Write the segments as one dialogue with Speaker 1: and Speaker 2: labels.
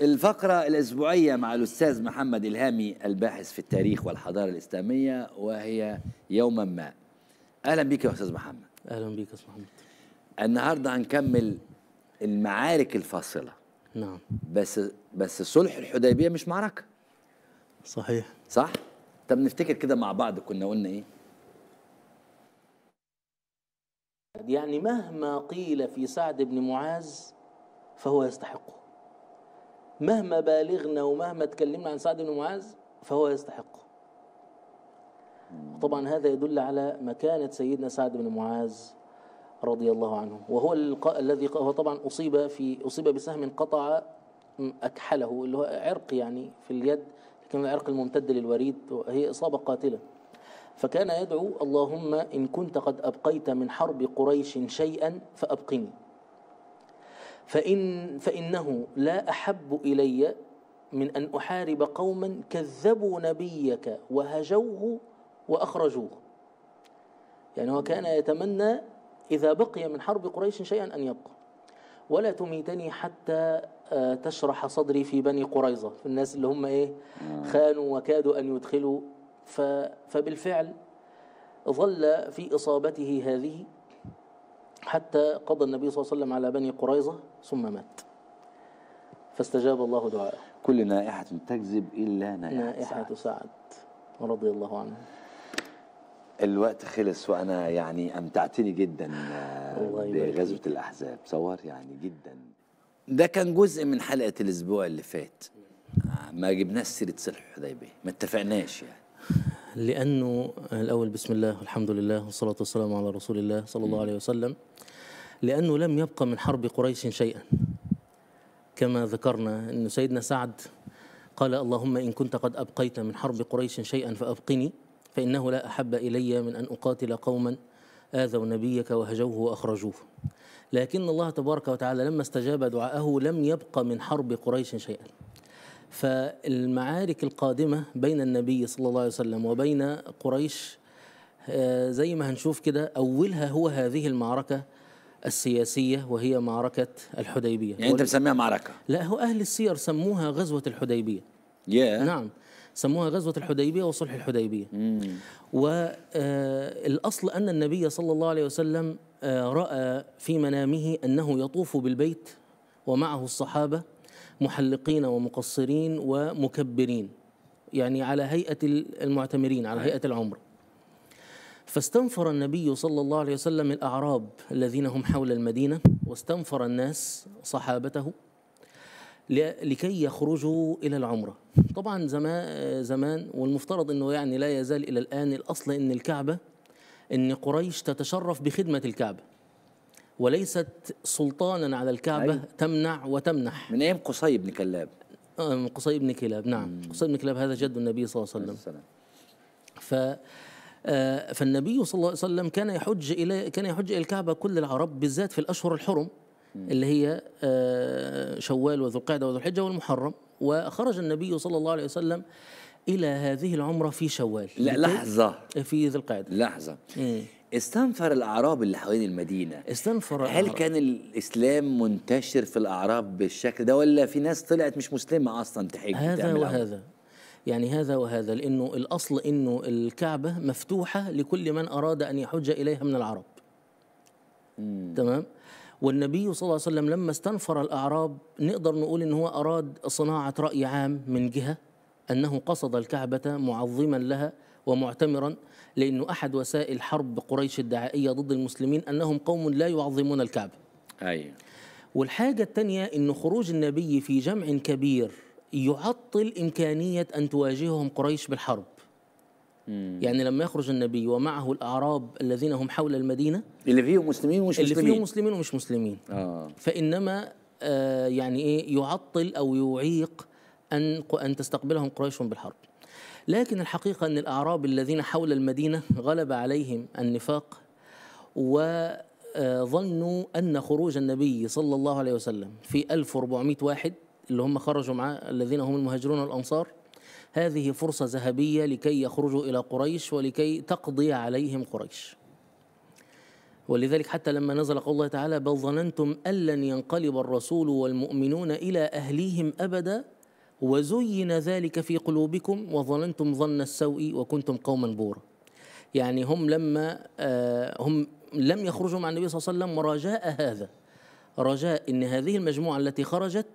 Speaker 1: الفقرة الأسبوعية مع الأستاذ محمد الهامي الباحث في التاريخ والحضارة الإسلامية وهي يوما ما أهلا بك يا أستاذ محمد أهلا بك يا أستاذ محمد النهاردة هنكمل المعارك الفاصلة نعم بس بس صلح الحديبية مش معركة صحيح صح؟ طب نفتكر كده مع بعض كنا قلنا إيه؟
Speaker 2: يعني مهما قيل في سعد بن معاذ فهو يستحقه مهما بالغنا ومهما تكلمنا عن سعد بن معاذ فهو يستحقه طبعا هذا يدل على مكانة سيدنا سعد بن معاذ رضي الله عنه وهو الذي هو طبعا أصيب في أصيب بسهم قطع أكحله اللي هو عرق يعني في اليد لكن العرق الممتد للوريد هي إصابة قاتلة فكان يدعو اللهم إن كنت قد أبقيت من حرب قريش شيئا فأبقني فإن فإنه لا أحب إلي من أن أحارب قوما كذبوا نبيك وهجوه وأخرجوه يعني هو كان يتمنى إذا بقي من حرب قريش شيئا أن يبقى ولا تميتني حتى آه، تشرح صدري في بني قريظة في الناس اللي هم إيه آه. خانوا وكادوا أن يدخلوا فبالفعل ظل في إصابته هذه حتى قضى النبي صلى الله عليه وسلم على بني قريظة ثم مات
Speaker 1: فاستجاب الله دعاءه كل نائحة تكذب إلا نائحة, نائحة
Speaker 2: سعد. سعد رضي الله عنه
Speaker 1: الوقت خلص وأنا يعني أمتعتني جدا آه، بغزوة الأحزاب صور يعني جدا ده كان جزء من حلقة الأسبوع اللي فات آه، ما جبناش سيرة صلح الحديبية ما اتفقناش
Speaker 2: يعني لأنه الأول بسم الله والحمد لله والصلاة والسلام على رسول الله صلى الله عليه وسلم لأنه لم يبقى من حرب قريش شيئا كما ذكرنا أن سيدنا سعد قال اللهم إن كنت قد أبقيت من حرب قريش شيئا فأبقني فإنه لا أحب إلي من أن أقاتل قوما آذوا نبيك وهجوه وأخرجوه لكن الله تبارك وتعالى لما استجاب دعاءه لم يبق من حرب قريش شيئا فالمعارك القادمة بين النبي صلى الله عليه وسلم وبين قريش آه، زي ما هنشوف كده أولها هو هذه المعركة السياسية وهي معركة الحديبية يعني أنت مسميها معركة؟ لا هو أهل السير سموها غزوة الحديبية yeah. نعم سموها غزوة الحديبية وصلح الحديبية mm. والأصل آه، أن النبي صلى الله عليه وسلم آه، رأى في منامه أنه يطوف بالبيت ومعه الصحابة محلقين ومقصرين ومكبرين يعني على هيئة المعتمرين على هيئة العمر فاستنفر النبي صلى الله عليه وسلم الأعراب الذين هم حول المدينة واستنفر الناس صحابته لكي يخرجوا إلى العمرة طبعا زمان والمفترض أنه يعني لا يزال إلى الآن الأصل أن الكعبة أن قريش تتشرف بخدمة الكعبة وليست سلطانا على الكعبة أي. أيوه. تمنع وتمنح من أيام قصي بن كلاب آه قصي بن كلاب نعم مم. قصي بن كلاب هذا جد النبي صلى الله عليه وسلم ف آه، فالنبي صلى الله عليه وسلم كان يحج الى كان يحج الى الكعبه كل العرب بالذات في الاشهر الحرم اللي هي آه، شوال وذو القعده وذو الحجه والمحرم وخرج النبي صلى الله عليه وسلم الى هذه العمره في شوال لا لحظه في ذي القعده
Speaker 1: لحظه إيه.
Speaker 2: استنفر الأعراب
Speaker 1: اللي حوالين المدينة استنفر هل الأعراب. كان الإسلام منتشر في الأعراب بالشكل ده ولا في ناس طلعت مش مسلمة أصلا تحج هذا وهذا
Speaker 2: يعني هذا وهذا لأنه الأصل أنه الكعبة مفتوحة لكل من أراد أن يحج إليها من العرب مم. تمام والنبي صلى الله عليه وسلم لما استنفر الأعراب نقدر نقول ان هو أراد صناعة رأي عام من جهة أنه قصد الكعبة معظما لها ومعتمرا لأنه أحد وسائل حرب قريش الدعائية ضد المسلمين أنهم قوم لا يعظمون الكعبة أيوة. والحاجة الثانية أن خروج النبي في جمع كبير يعطل إمكانية أن تواجههم قريش بالحرب مم. يعني لما يخرج النبي ومعه الأعراب الذين هم حول المدينة
Speaker 1: اللي فيهم مسلمين ومش مسلمين اللي فيهم مسلمين ومش مسلمين آه.
Speaker 2: فإنما آه يعني إيه يعطل أو يعيق أن أن تستقبلهم قريش بالحرب لكن الحقيقة أن الأعراب الذين حول المدينة غلب عليهم النفاق وظنوا آه، أن خروج النبي صلى الله عليه وسلم في 1400 واحد اللي هم خرجوا معاه الذين هم المهاجرون والأنصار هذه فرصة ذهبية لكي يخرجوا إلى قريش ولكي تقضي عليهم قريش ولذلك حتى لما نزل قول الله تعالى بل ظننتم أن لن ينقلب الرسول والمؤمنون إلى أهليهم أبدا وزين ذلك في قلوبكم وظننتم ظن السوء وكنتم قوما بورا يعني هم لما آه، هم لم يخرجوا مع النبي صلى الله عليه وسلم ورجاء هذا رجاء ان هذه المجموعه التي خرجت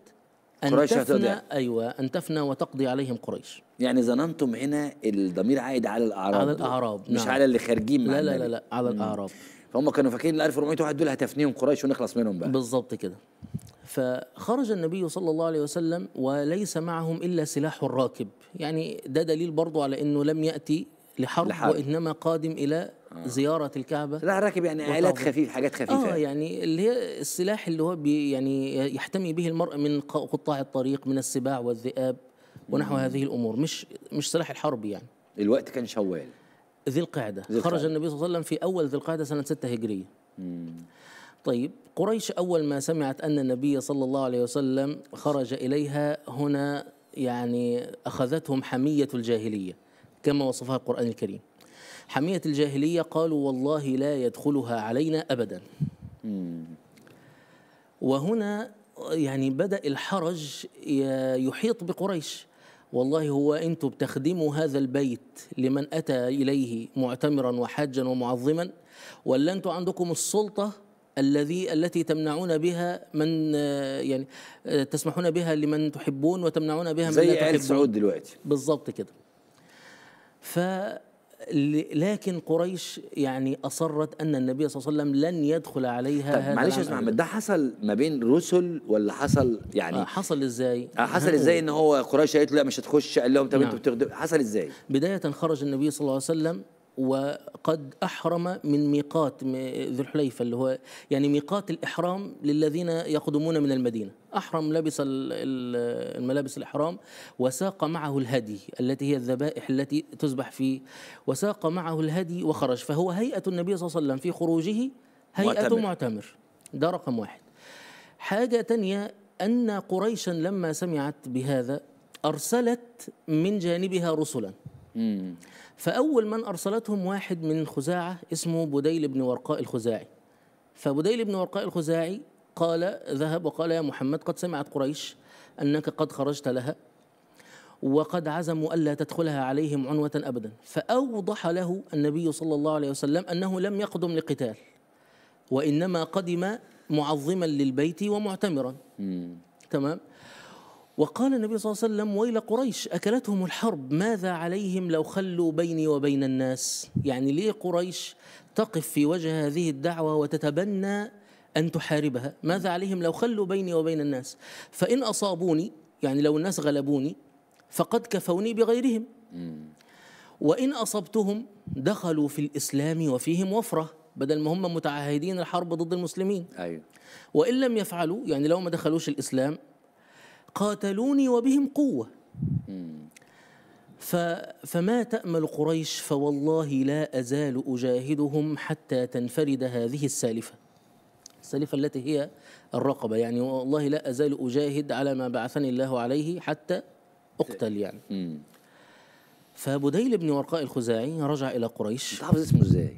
Speaker 2: أن قريش تفنى أيوة أن تفنى وتقضي عليهم قريش يعني ظننتم هنا الضمير عائد على الأعراب على الأعراب نعم. مش على اللي خارجين لا لا لا, لا على الأعراب فهم كانوا
Speaker 1: فاكرين ال 1400 واحد دول هتفنيهم قريش ونخلص منهم بقى
Speaker 2: بالظبط كده فخرج النبي صلى الله عليه وسلم وليس معهم إلا سلاح الراكب يعني ده دليل برضو على أنه لم يأتي لحرب, لحرب. وإنما قادم إلى آه. زيارة الكعبة سلاح راكب يعني آلات خفيفة
Speaker 1: حاجات خفيفة آه يعني.
Speaker 2: يعني اللي هي السلاح اللي هو بي يعني يحتمي به المرء من قطاع الطريق من السباع والذئاب ونحو مم. هذه الأمور مش مش سلاح الحرب يعني الوقت كان شوال ذي القعدة خرج النبي صلى الله عليه وسلم في أول ذي القعدة سنة 6 هجرية مم. طيب قريش أول ما سمعت أن النبي صلى الله عليه وسلم خرج إليها هنا يعني أخذتهم حمية الجاهلية كما وصفها القرآن الكريم حمية الجاهلية قالوا والله لا يدخلها علينا أبدا وهنا يعني بدأ الحرج يحيط بقريش والله هو أنتم بتخدموا هذا البيت لمن أتى إليه معتمرا وحاجا ومعظما ولا أنتم عندكم السلطة الذي التي تمنعون بها من يعني آه، تسمحون بها لمن تحبون وتمنعون بها من زي لا تحبون سعود دلوقتي بالضبط كده ف لكن قريش يعني اصرت ان النبي صلى الله عليه وسلم لن يدخل عليها طب هذا معلش يا استاذ
Speaker 1: ده حصل ما بين رسل ولا حصل يعني آه
Speaker 2: حصل ازاي؟ آه حصل ازاي ان
Speaker 1: هو قريش قالت له لا مش هتخش قال لهم طب نعم. انتوا بتخدم حصل ازاي؟
Speaker 2: بدايه خرج النبي صلى الله عليه وسلم وقد أحرم من ميقات ذو الحليفة اللي هو يعني ميقات الإحرام للذين يقدمون من المدينة أحرم لبس الملابس الإحرام وساق معه الهدي التي هي الذبائح التي تذبح فيه وساق معه الهدي وخرج فهو هيئة النبي صلى الله عليه وسلم في خروجه هيئة معتمر, معتمر. ده رقم واحد حاجة تانية أن قريشا لما سمعت بهذا أرسلت من جانبها رسلا فأول من أرسلتهم واحد من خزاعة اسمه بديل بن ورقاء الخزاعي فبديل بن ورقاء الخزاعي قال ذهب وقال يا محمد قد سمعت قريش أنك قد خرجت لها وقد عزموا ألا تدخلها عليهم عنوة أبدا فأوضح له النبي صلى الله عليه وسلم أنه لم يقدم لقتال وإنما قدم معظما للبيت ومعتمرا تمام وقال النبي صلى الله عليه وسلم ويل قريش أكلتهم الحرب ماذا عليهم لو خلوا بيني وبين الناس يعني ليه قريش تقف في وجه هذه الدعوة وتتبنى أن تحاربها ماذا عليهم لو خلوا بيني وبين الناس فإن أصابوني يعني لو الناس غلبوني فقد كفوني بغيرهم وإن أصبتهم دخلوا في الإسلام وفيهم وفرة بدل ما هم متعهدين الحرب ضد المسلمين أيوة. وإن لم يفعلوا يعني لو ما دخلوش الإسلام قاتلوني وبهم قوة فما تأمل قريش فوالله لا أزال أجاهدهم حتى تنفرد هذه السالفة السالفة التي هي الرقبة يعني والله لا أزال أجاهد على ما بعثني الله عليه حتى أقتل يعني فبديل بن ورقاء الخزاعي رجع إلى قريش أنت اسمه إزاي؟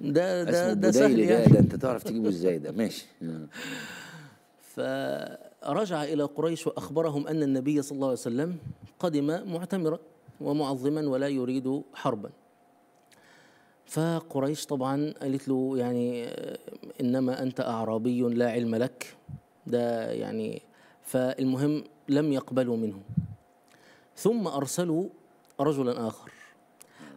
Speaker 2: ده ده ده سهل يعني ده, ده أنت تعرف تجيبه
Speaker 1: إزاي ده ماشي
Speaker 2: ف رجع إلى قريش وأخبرهم أن النبي صلى الله عليه وسلم قدم معتمرا ومعظما ولا يريد حربا فقريش طبعا قالت له يعني إنما أنت أعرابي لا علم لك ده يعني فالمهم لم يقبلوا منه ثم أرسلوا رجلا آخر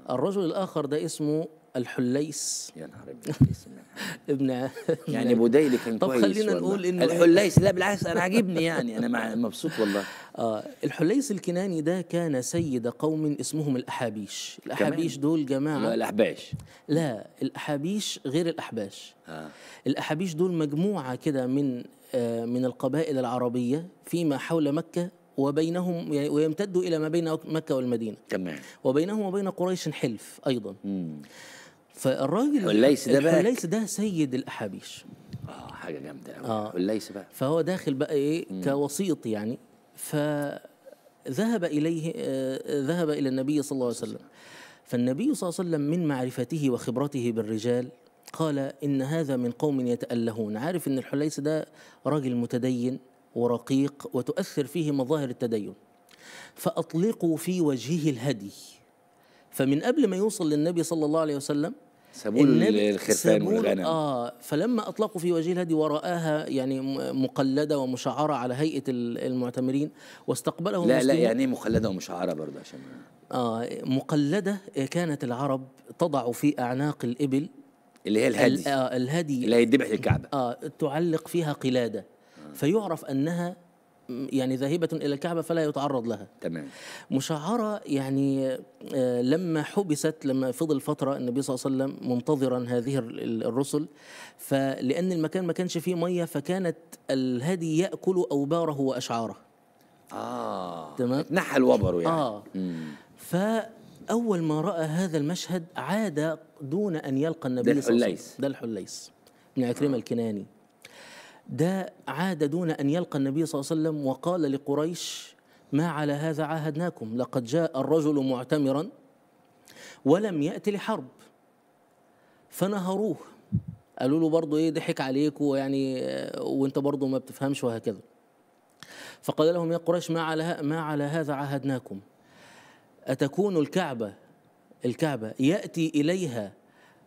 Speaker 2: الرجل الآخر ده اسمه الحليس يا نهار ابن يعني بديلي كان طب خلينا نقول انه الحليس لا بالعكس انا عاجبني يعني انا مبسوط والله اه الحليس الكناني ده كان سيد قوم اسمهم الاحابيش الاحابيش دول جماعه لا الاحباش لا الاحابيش غير الاحباش آه. الاحابيش دول مجموعه كده من آه من القبائل العربيه فيما حول مكه وبينهم يعني ويمتد الى ما بين مكه والمدينه تمام وبينهم وبين قريش حلف ايضا مم. فالراجل والليس ده بقى ليس ده سيد الاحابيش اه حاجه جامده قوي آه. الليس بقى فهو داخل بقى ايه مم. كوسيط يعني فذهب اليه آه ذهب الى النبي صلى الله عليه وسلم فالنبي صلى الله عليه وسلم من معرفته وخبرته بالرجال قال ان هذا من قوم يتالهون عارف ان الحليس ده راجل متدين ورقيق وتؤثر فيه مظاهر التدين فاطلقوا في وجهه الهدي فمن قبل ما يوصل للنبي صلى الله عليه وسلم سابوه الخرفان والغنم اه فلما اطلقوا في وجه الهدي ورآها يعني مقلده ومشعره على هيئه المعتمرين واستقبله لا لا يعني
Speaker 1: مقلده ومشعره برضه عشان
Speaker 2: اه مقلده كانت العرب تضع في اعناق الابل اللي هي الهدي الهدي آه، اللي هيدبح للكعبه اه تعلق فيها قلاده آه. فيعرف انها يعني ذاهبة إلى الكعبة فلا يتعرض لها تمام مشعرة يعني آه، لما حبست لما فضل فترة النبي صلى الله عليه وسلم منتظرا هذه الرسل فلأن المكان ما كانش فيه مية فكانت الهدي يأكل أوباره وأشعاره آه تمام نحل وبره يعني آه مم. فأول ما رأى هذا المشهد عاد دون أن يلقى النبي صلى الله عليه وسلم ده الحليس بن عكرمة آه. الكناني ده عاد دون أن يلقى النبي صلى الله عليه وسلم وقال لقريش ما على هذا عاهدناكم لقد جاء الرجل معتمرا ولم يأتي لحرب فنهروه قالوا له برضه ايه ضحك عليك ويعني آه، وانت برضه ما بتفهمش وهكذا فقال لهم يا قريش ما على ما على هذا عاهدناكم اتكون الكعبه الكعبه ياتي اليها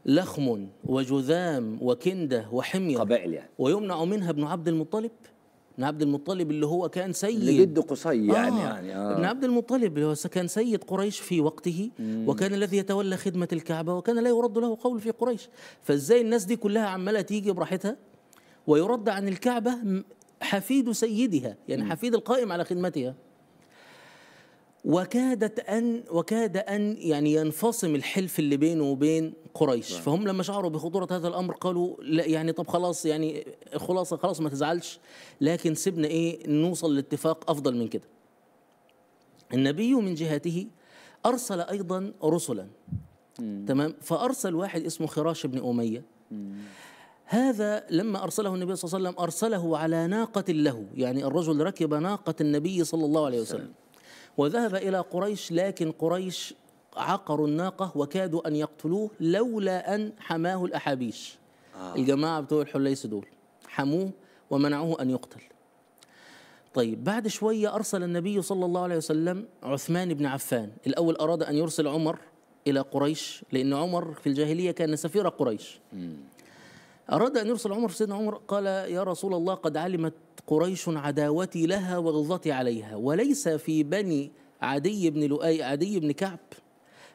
Speaker 2: لخم وجذام وكندة وحمير قبائل يعني ويمنع منها ابن عبد المطلب ابن عبد المطلب اللي هو كان سيد جد قصي يعني آه يعني آه ابن عبد المطلب اللي هو كان سيد قريش في وقته وكان الذي يتولى خدمة الكعبة وكان لا يرد له قول في قريش فازاي الناس دي كلها عمالة تيجي براحتها ويرد عن الكعبة حفيد سيدها يعني حفيد القائم على خدمتها وكادت ان وكاد ان يعني ينفصم الحلف اللي بينه وبين قريش نعم. فهم لما شعروا بخطوره هذا الامر قالوا لا يعني طب خلاص يعني خلاصه خلاص ما تزعلش لكن سيبنا ايه نوصل لاتفاق افضل من كده النبي من جهته ارسل ايضا رسلا مم. تمام فارسل واحد اسمه خراش بن اميه مم. هذا لما أرسله النبي صلى الله عليه وسلم أرسله على ناقة له يعني الرجل ركب ناقة النبي صلى الله عليه وسلم وذهب إلى قريش لكن قريش عقروا الناقة وكادوا أن يقتلوه لولا أن حماه الأحابيش آه. الجماعة بتوع الحليس دول حموه ومنعوه أن يقتل طيب بعد شوية أرسل النبي صلى الله عليه وسلم عثمان بن عفان الأول أراد أن يرسل عمر إلى قريش لأن عمر في الجاهلية كان سفير قريش أراد أن يرسل عمر سيدنا عمر قال يا رسول الله قد علمت قريش عداوتي لها وغلظتي عليها وليس في بني عدي بن لؤي عدي بن كعب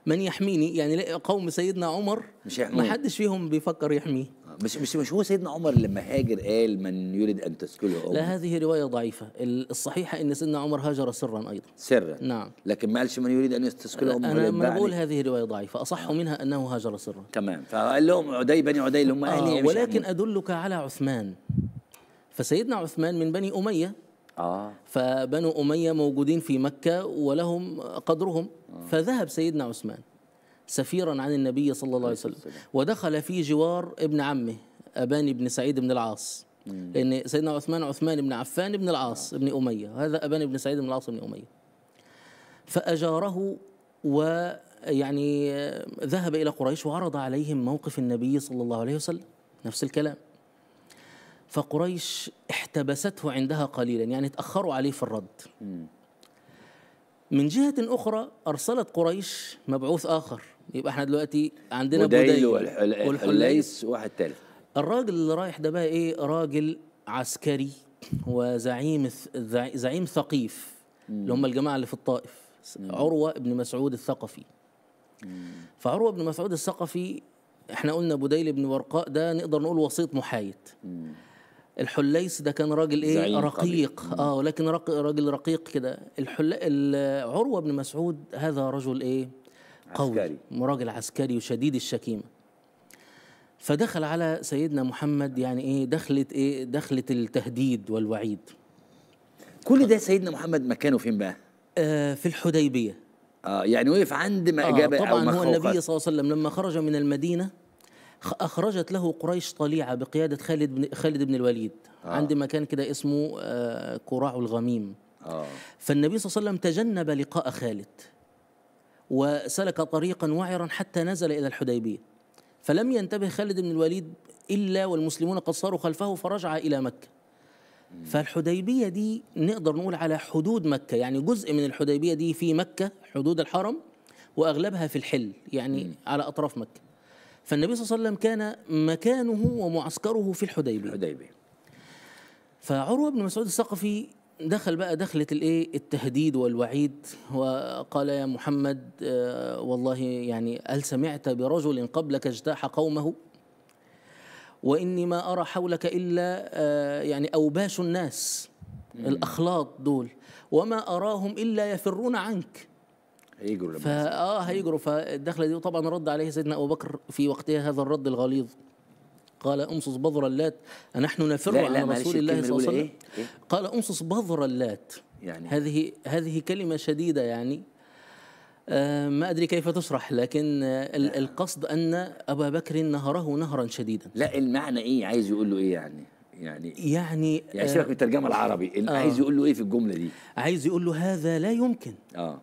Speaker 2: من يحميني يعني قوم سيدنا عمر مش ما حدش فيهم بيفكر يحميه مش مش مش هو سيدنا عمر لما هاجر قال من يريد ان تسكله أمه. لا هذه روايه ضعيفه الصحيحه ان سيدنا عمر هاجر سرا ايضا
Speaker 1: سرا نعم لكن ما قالش من يريد ان يستسكله امه انا ما بقول
Speaker 2: هذه روايه ضعيفه اصح منها انه هاجر سرا
Speaker 1: تمام فقال لهم عدي بني عدي اللي هم اهلي آه ولكن
Speaker 2: ادلك على عثمان فسيدنا عثمان من بني أمية آه. فبنو أمية موجودين في مكة ولهم قدرهم آه. فذهب سيدنا عثمان سفيرا عن النبي صلى الله عليه وسلم ودخل في جوار ابن عمه أبان بن سعيد بن العاص لأن سيدنا عثمان عثمان بن عفان بن العاص آه. بن أمية هذا أبان بن سعيد بن العاص بن أمية فأجاره ويعني ذهب إلى قريش وعرض عليهم موقف النبي صلى الله عليه وسلم نفس الكلام فقريش احتبسته عندها قليلا يعني تأخروا عليه في الرد من جهة أخرى أرسلت قريش مبعوث آخر يبقى احنا دلوقتي عندنا بديل والحليس واحد ثالث الراجل اللي رايح ده بقى ايه راجل عسكري وزعيم زعيم ثقيف اللي هم الجماعة اللي في الطائف عروة بن مسعود الثقفي فعروة بن مسعود الثقفي احنا قلنا بديل بن ورقاء ده نقدر نقول وسيط محايد الحليس ده كان راجل ايه رقيق قبل. اه ولكن راجل رقيق كده الحل... عروه بن مسعود هذا رجل ايه قوي عسكري. راجل عسكري وشديد الشكيمه فدخل على سيدنا محمد يعني ايه دخلت ايه دخلت التهديد والوعيد كل ده سيدنا محمد مكانه فين بقى آه في الحديبيه اه يعني وقف عند ما آه طبعا أو هو النبي صلى الله عليه وسلم لما خرج من المدينه أخرجت له قريش طليعة بقيادة خالد بن خالد بن الوليد آه. عند مكان كده اسمه آه كراع الغميم آه. فالنبي صلى الله عليه وسلم تجنب لقاء خالد وسلك طريقا وعرا حتى نزل إلى الحديبية فلم ينتبه خالد بن الوليد إلا والمسلمون قد صاروا خلفه فرجع إلى مكة فالحديبية دي نقدر نقول على حدود مكة يعني جزء من الحديبية دي في مكة حدود الحرم وأغلبها في الحل يعني على أطراف مكة فالنبي صلى الله عليه وسلم كان مكانه ومعسكره في الحديبية الحديبية فعروة بن مسعود الثقفي دخل بقى دخلة الايه التهديد والوعيد وقال يا محمد آه، والله يعني هل سمعت برجل قبلك اجتاح قومه واني ما ارى حولك الا آه، يعني اوباش الناس الاخلاط دول وما اراهم الا يفرون عنك هيجروا فا اه هيجروا فالدخله دي وطبعا رد عليه سيدنا ابو بكر في وقتها هذا الرد الغليظ قال امصص بذر اللات نحن نفر لا عن رسول الله صلى الله عليه وسلم إيه؟ إيه؟ قال امصص بذر اللات يعني هذه هذه كلمه شديده يعني آه ما ادري كيف تشرح لكن القصد ان ابا بكر نهره نهرا شديدا لا المعنى ايه عايز يقول له ايه يعني يعني يعني يعني سيبك من الترجمه آه، العربي آه عايز يقول له ايه في الجمله دي عايز يقول له هذا لا يمكن اه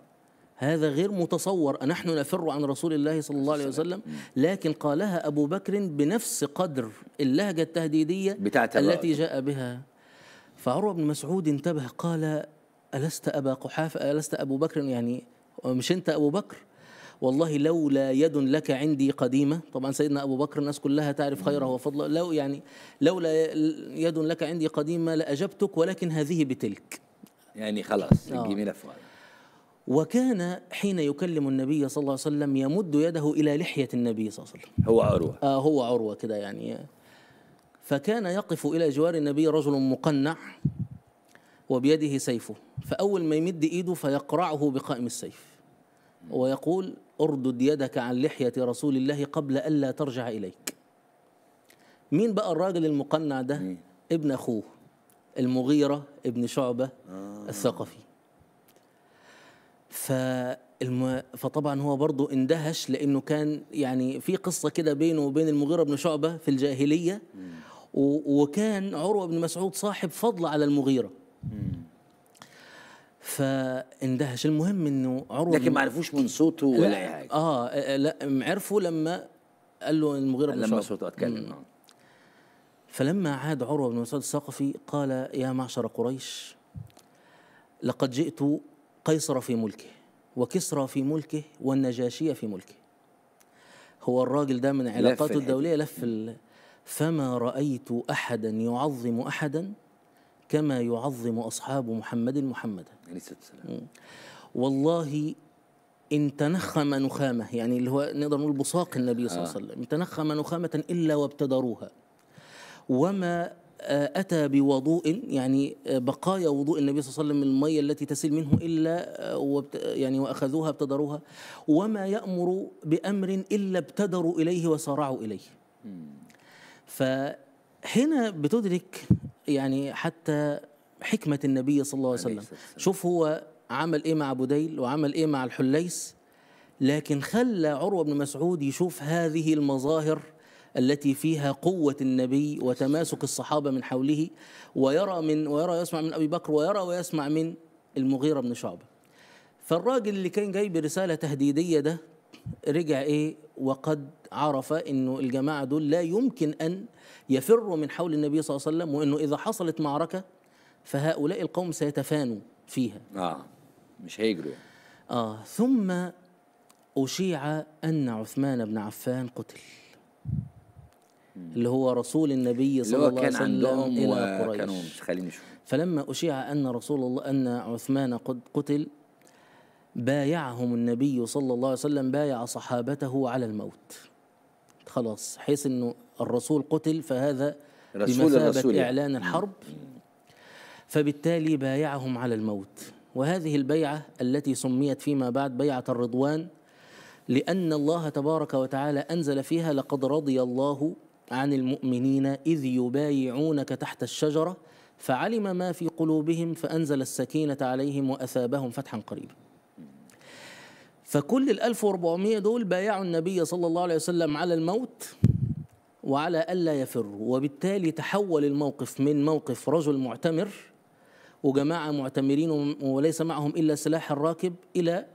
Speaker 2: هذا غير متصور نحن نفر عن رسول الله صلى الله عليه وسلم لكن قالها أبو بكر بنفس قدر اللهجة التهديدية بتاعت التي جاء بها فعروة بن مسعود انتبه قال ألست أبا قحافة ألست أبو بكر يعني مش أنت أبو بكر والله لولا يد لك عندي قديمة طبعا سيدنا أبو بكر الناس كلها تعرف خيره وفضله لو يعني لولا يد لك عندي قديمة لأجبتك ولكن هذه بتلك يعني خلاص آه. ملف فؤاد وكان حين يكلم النبي صلى الله عليه وسلم يمد يده الى لحيه النبي صلى الله عليه
Speaker 1: وسلم هو عروه
Speaker 2: آه هو عروه كده يعني فكان يقف الى جوار النبي رجل مقنع وبيده سيفه فاول ما يمد ايده فيقرعه بقائم السيف ويقول اردد يدك عن لحيه رسول الله قبل الا ترجع اليك مين بقى الراجل المقنع ده ابن اخوه المغيره ابن شعبه آه. الثقفي فالم... فطبعا هو برضه اندهش لانه كان يعني في قصه كده بينه وبين المغيره بن شعبه في الجاهليه و... وكان عروه بن مسعود صاحب فضل على المغيره فاندهش المهم انه عروه لكن ما عرفوش من صوته ولا اي حاجه اه لا عرفوا لما قال له المغيره بن شعبه لما صوته اتكلم نعم. فلما عاد عروه بن مسعود الثقفي قال يا معشر قريش لقد جئت قيصر في ملكه وكسرى في ملكه والنجاشية في ملكه هو الراجل ده من علاقاته لف الدولية لف فما رأيت أحدا يعظم أحدا كما يعظم أصحاب محمد محمدا عليه الصلاة والسلام والله إن تنخم نخامة يعني اللي هو نقدر نقول بصاق النبي صلى الله عليه آه. وسلم إن تنخم نخامة إلا وابتدروها وما آه، أتى بوضوء يعني آه، بقايا وضوء النبي صلى الله عليه وسلم من المية التي تسيل منه إلا آه، يعني وأخذوها ابتدروها وما يأمر بأمر إلا ابتدروا إليه وسارعوا إليه فهنا بتدرك يعني حتى حكمة النبي صلى الله عليه وسلم شوف هو عمل إيه مع بديل وعمل إيه مع الحليس لكن خلى عروة بن مسعود يشوف هذه المظاهر التي فيها قوة النبي وتماسك الصحابة من حوله ويرى من ويرى ويسمع من أبي بكر ويرى ويسمع من المغيرة بن شعبة فالراجل اللي كان جاي برسالة تهديدية ده رجع إيه وقد عرف إنه الجماعة دول لا يمكن أن يفروا من حول النبي صلى الله عليه وسلم وإنه إذا حصلت معركة فهؤلاء القوم سيتفانوا فيها آه مش هيجروا آه ثم أشيع أن عثمان بن عفان قتل اللي هو رسول النبي صلى الله عليه وسلم عندهم إلى قريش خليني متخيلين فلما أشيع أن رسول الله أن عثمان قد قتل بايعهم النبي صلى الله عليه وسلم بايع صحابته على الموت خلاص حيث أنه الرسول قتل فهذا رسول بمثابة الرسول يعني. إعلان الحرب فبالتالي بايعهم على الموت وهذه البيعة التي سميت فيما بعد بيعة الرضوان لأن الله تبارك وتعالى أنزل فيها لقد رضي الله عن المؤمنين إذ يبايعونك تحت الشجرة فعلم ما في قلوبهم فأنزل السكينة عليهم وأثابهم فتحا قريبا فكل ال 1400 دول بايعوا النبي صلى الله عليه وسلم على الموت وعلى ألا يفروا وبالتالي تحول الموقف من موقف رجل معتمر وجماعة معتمرين وليس معهم إلا سلاح الراكب إلى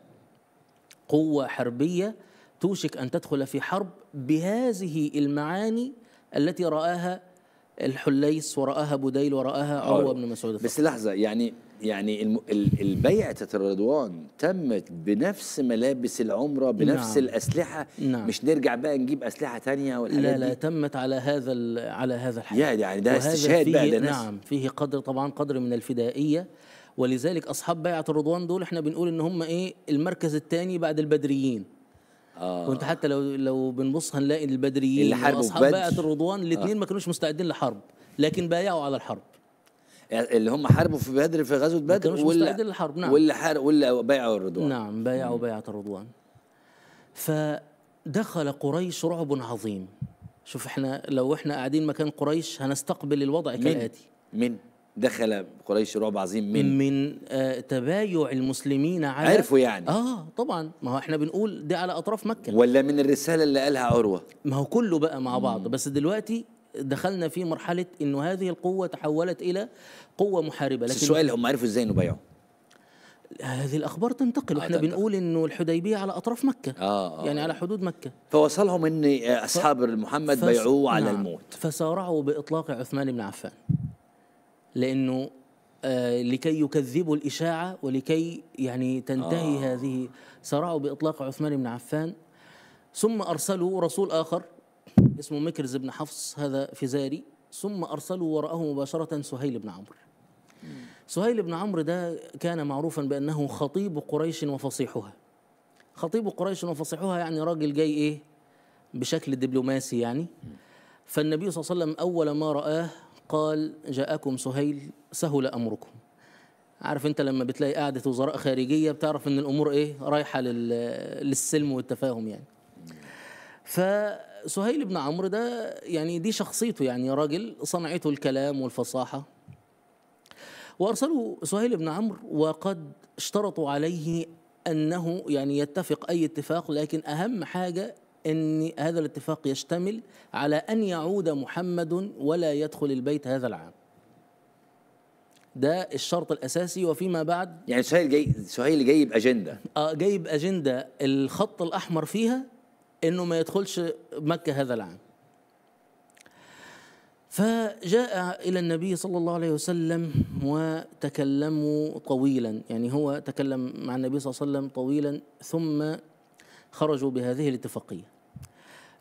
Speaker 2: قوة حربية توشك أن تدخل في حرب بهذه المعاني التي رآها الحليس ورآها بديل ورآها عروة آه، بن مسعود بس لحظة يعني
Speaker 1: يعني البيعة الرضوان تمت بنفس ملابس العمرة بنفس نعم.
Speaker 2: الأسلحة نعم. مش نرجع بقى نجيب أسلحة تانية والحاجات لا لا دي. تمت على هذا على هذا الحال يعني ده استشهاد بقى ده نعم فيه قدر طبعا قدر من الفدائية ولذلك أصحاب بيعة الرضوان دول احنا بنقول إن هم إيه المركز الثاني بعد البدريين آه. كنت حتى لو لو بنبص هنلاقي البدريين اللي حاربوا اصحاب بقى الرضوان الاثنين آه. ما كانوش مستعدين لحرب لكن بايعوا على الحرب يعني اللي هم حاربوا في بدر في غزوه بدر ما
Speaker 1: كانوش ولا مستعدين للحرب نعم واللي حار واللي بايعوا الرضوان نعم
Speaker 2: بايعوا بيعه الرضوان فدخل قريش رعب عظيم شوف احنا لو احنا قاعدين مكان قريش هنستقبل الوضع كالاتي من دخل قريش رعب عظيم من من آه تبايع المسلمين على عرفوا يعني اه طبعا ما هو احنا بنقول ده على اطراف مكه ولا من الرساله اللي قالها عروه ما هو كله بقى مع بعض بس دلوقتي دخلنا في مرحله انه هذه القوه تحولت الى قوه محاربه لكن السؤال هم عرفوا ازاي انه بايعوا هذه الاخبار تنتقل واحنا آه بنقول انه الحديبيه على اطراف مكه
Speaker 1: آه آه يعني
Speaker 2: على حدود مكه
Speaker 1: فوصلهم ان اصحاب ف... محمد بيعوه على نعم الموت
Speaker 2: فسارعوا باطلاق عثمان بن عفان لانه آه، لكي يكذبوا الاشاعه ولكي يعني تنتهي آه. هذه صرعوا باطلاق عثمان بن عفان ثم ارسلوا رسول اخر اسمه مكرز بن حفص هذا فزاري ثم ارسلوا وراءه مباشره سهيل بن عمرو سهيل بن عمرو ده كان معروفا بانه خطيب قريش وفصيحها خطيب قريش وفصيحها يعني راجل جاي ايه بشكل دبلوماسي يعني فالنبي صلى الله عليه وسلم اول ما راه قال جاءكم سهيل سهل أمركم عارف انت لما بتلاقي قاعدة وزراء خارجية بتعرف ان الامور ايه رايحة للسلم والتفاهم يعني فسهيل بن عمرو ده يعني دي شخصيته يعني راجل صنعته الكلام والفصاحة وارسلوا سهيل بن عمرو وقد اشترطوا عليه انه يعني يتفق اي اتفاق لكن اهم حاجة أن هذا الاتفاق يشتمل على أن يعود محمد ولا يدخل البيت هذا العام ده الشرط الاساسي وفيما بعد
Speaker 1: يعني سهيل جاي سهيل جايب اجنده
Speaker 2: اه جايب اجنده الخط الاحمر فيها انه ما يدخلش مكه هذا العام فجاء الى النبي صلى الله عليه وسلم وتكلموا طويلا يعني هو تكلم مع النبي صلى الله عليه وسلم طويلا ثم خرجوا بهذه الاتفاقيه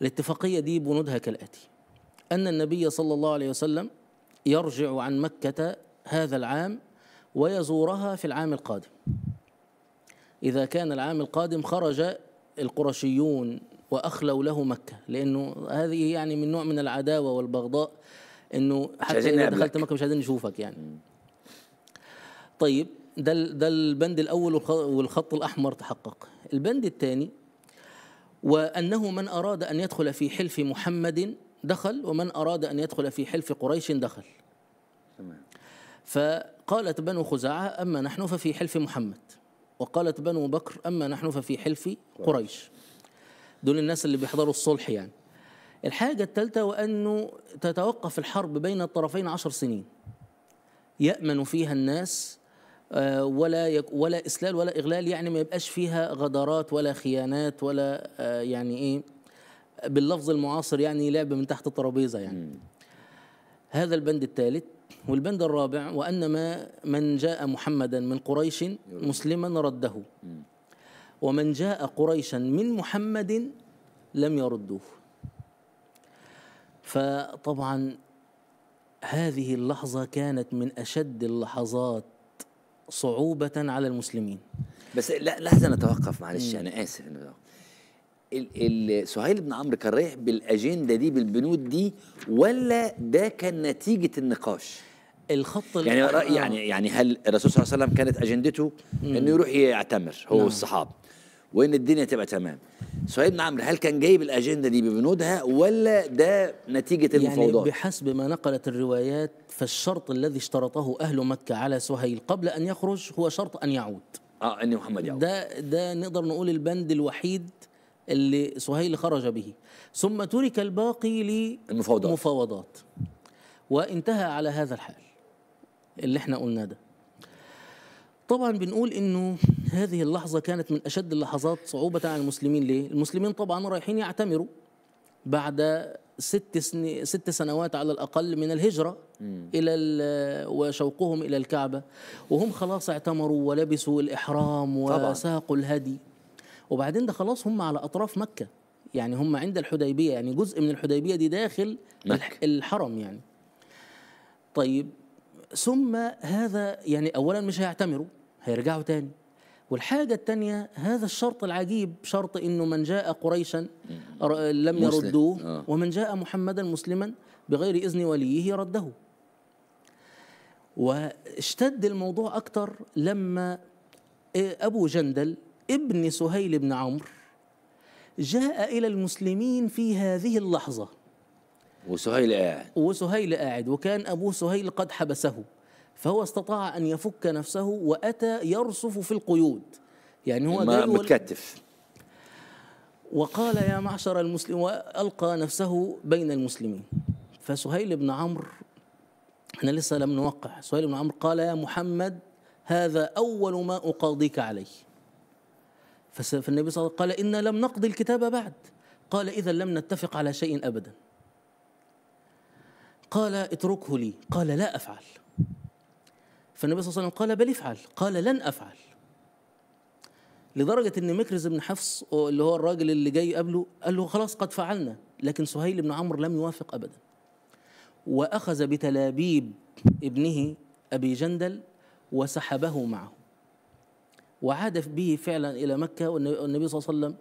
Speaker 2: الاتفاقية دي بنودها كالآتي أن النبي صلى الله عليه وسلم يرجع عن مكة هذا العام ويزورها في العام القادم إذا كان العام القادم خرج القرشيون وأخلوا له مكة لأنه هذه يعني من نوع من العداوة والبغضاء انه حتى اذا دخلت مكه مش عايزين نشوفك يعني طيب ده ده البند الاول والخط الاحمر تحقق البند الثاني وأنه من أراد أن يدخل في حلف محمد دخل ومن أراد أن يدخل في حلف قريش دخل فقالت بنو خزاعة أما نحن ففي حلف محمد وقالت بنو بكر أما نحن ففي حلف قريش دول الناس اللي بيحضروا الصلح يعني الحاجة الثالثة وأنه تتوقف الحرب بين الطرفين عشر سنين يأمن فيها الناس آه، ولا ولا اسلال ولا اغلال يعني ما يبقاش فيها غدرات ولا خيانات ولا آه، يعني ايه باللفظ المعاصر يعني لعب من تحت الترابيزه يعني هذا البند الثالث والبند الرابع وانما من جاء محمدا من قريش مسلما رده ومن جاء قريشا من محمد لم يردوه فطبعا هذه اللحظه كانت من اشد اللحظات صعوبة على المسلمين بس لا لحظة نتوقف معلش أنا آسف
Speaker 1: سهيل بن عمرو كان رايح بالأجندة دي بالبنود دي ولا ده كان نتيجة النقاش؟
Speaker 2: الخط يعني آه. يعني
Speaker 1: يعني هل الرسول صلى الله عليه وسلم كانت اجندته انه يروح يعتمر هو نعم. والصحابه وان الدنيا تبقى تمام سعيد بن عمرو هل كان جايب الاجنده دي ببنودها ولا ده نتيجه يعني المفاوضات؟
Speaker 2: بحسب ما نقلت الروايات فالشرط الذي اشترطه اهل مكه على سهيل قبل ان يخرج هو شرط ان يعود اه ان محمد يعود ده ده نقدر نقول البند الوحيد اللي سهيل خرج به ثم ترك الباقي للمفاوضات المفاوضات وانتهى على هذا الحال اللي احنا قلناه ده طبعا بنقول انه هذه اللحظه كانت من اشد اللحظات صعوبه على المسلمين ليه؟ المسلمين طبعا رايحين يعتمروا بعد ست سن... ست سنوات على الاقل من الهجره الى ال... وشوقهم الى الكعبه وهم خلاص اعتمروا ولبسوا الاحرام وساقوا الهدي وبعدين ده خلاص هم على اطراف مكه يعني هم عند الحديبيه يعني جزء من الحديبيه دي داخل مكة. الحرم يعني طيب ثم هذا يعني اولا مش هيعتمروا هيرجعوا تاني والحاجة التانية هذا الشرط العجيب شرط إنه من جاء قريشا لم يردوه آه. ومن جاء محمدا مسلما بغير إذن وليه رده واشتد الموضوع أكتر لما إيه، أبو جندل ابن سهيل بن عمرو جاء إلى المسلمين في هذه اللحظة
Speaker 1: وسهيل قاعد
Speaker 2: وسهيل قاعد وكان أبو سهيل قد حبسه فهو استطاع أن يفك نفسه وأتى يرصف في القيود يعني هو متكتف وقال يا معشر المسلمين وألقى نفسه بين المسلمين فسهيل بن عمرو احنا لسه لم نوقع سهيل بن عمرو قال يا محمد هذا أول ما أقاضيك عليه فالنبي صلى الله عليه وسلم قال إنا لم نقضي الكتاب بعد قال إذا لم نتفق على شيء أبدا قال اتركه لي قال لا أفعل فالنبي صلى الله عليه وسلم قال بل افعل قال لن افعل لدرجة أن مكرز بن حفص اللي هو الراجل اللي جاي قبله قال له خلاص قد فعلنا لكن سهيل بن عمرو لم يوافق أبدا وأخذ بتلابيب ابنه أبي جندل وسحبه معه وعاد به فعلا إلى مكة والنبي صلى الله عليه وسلم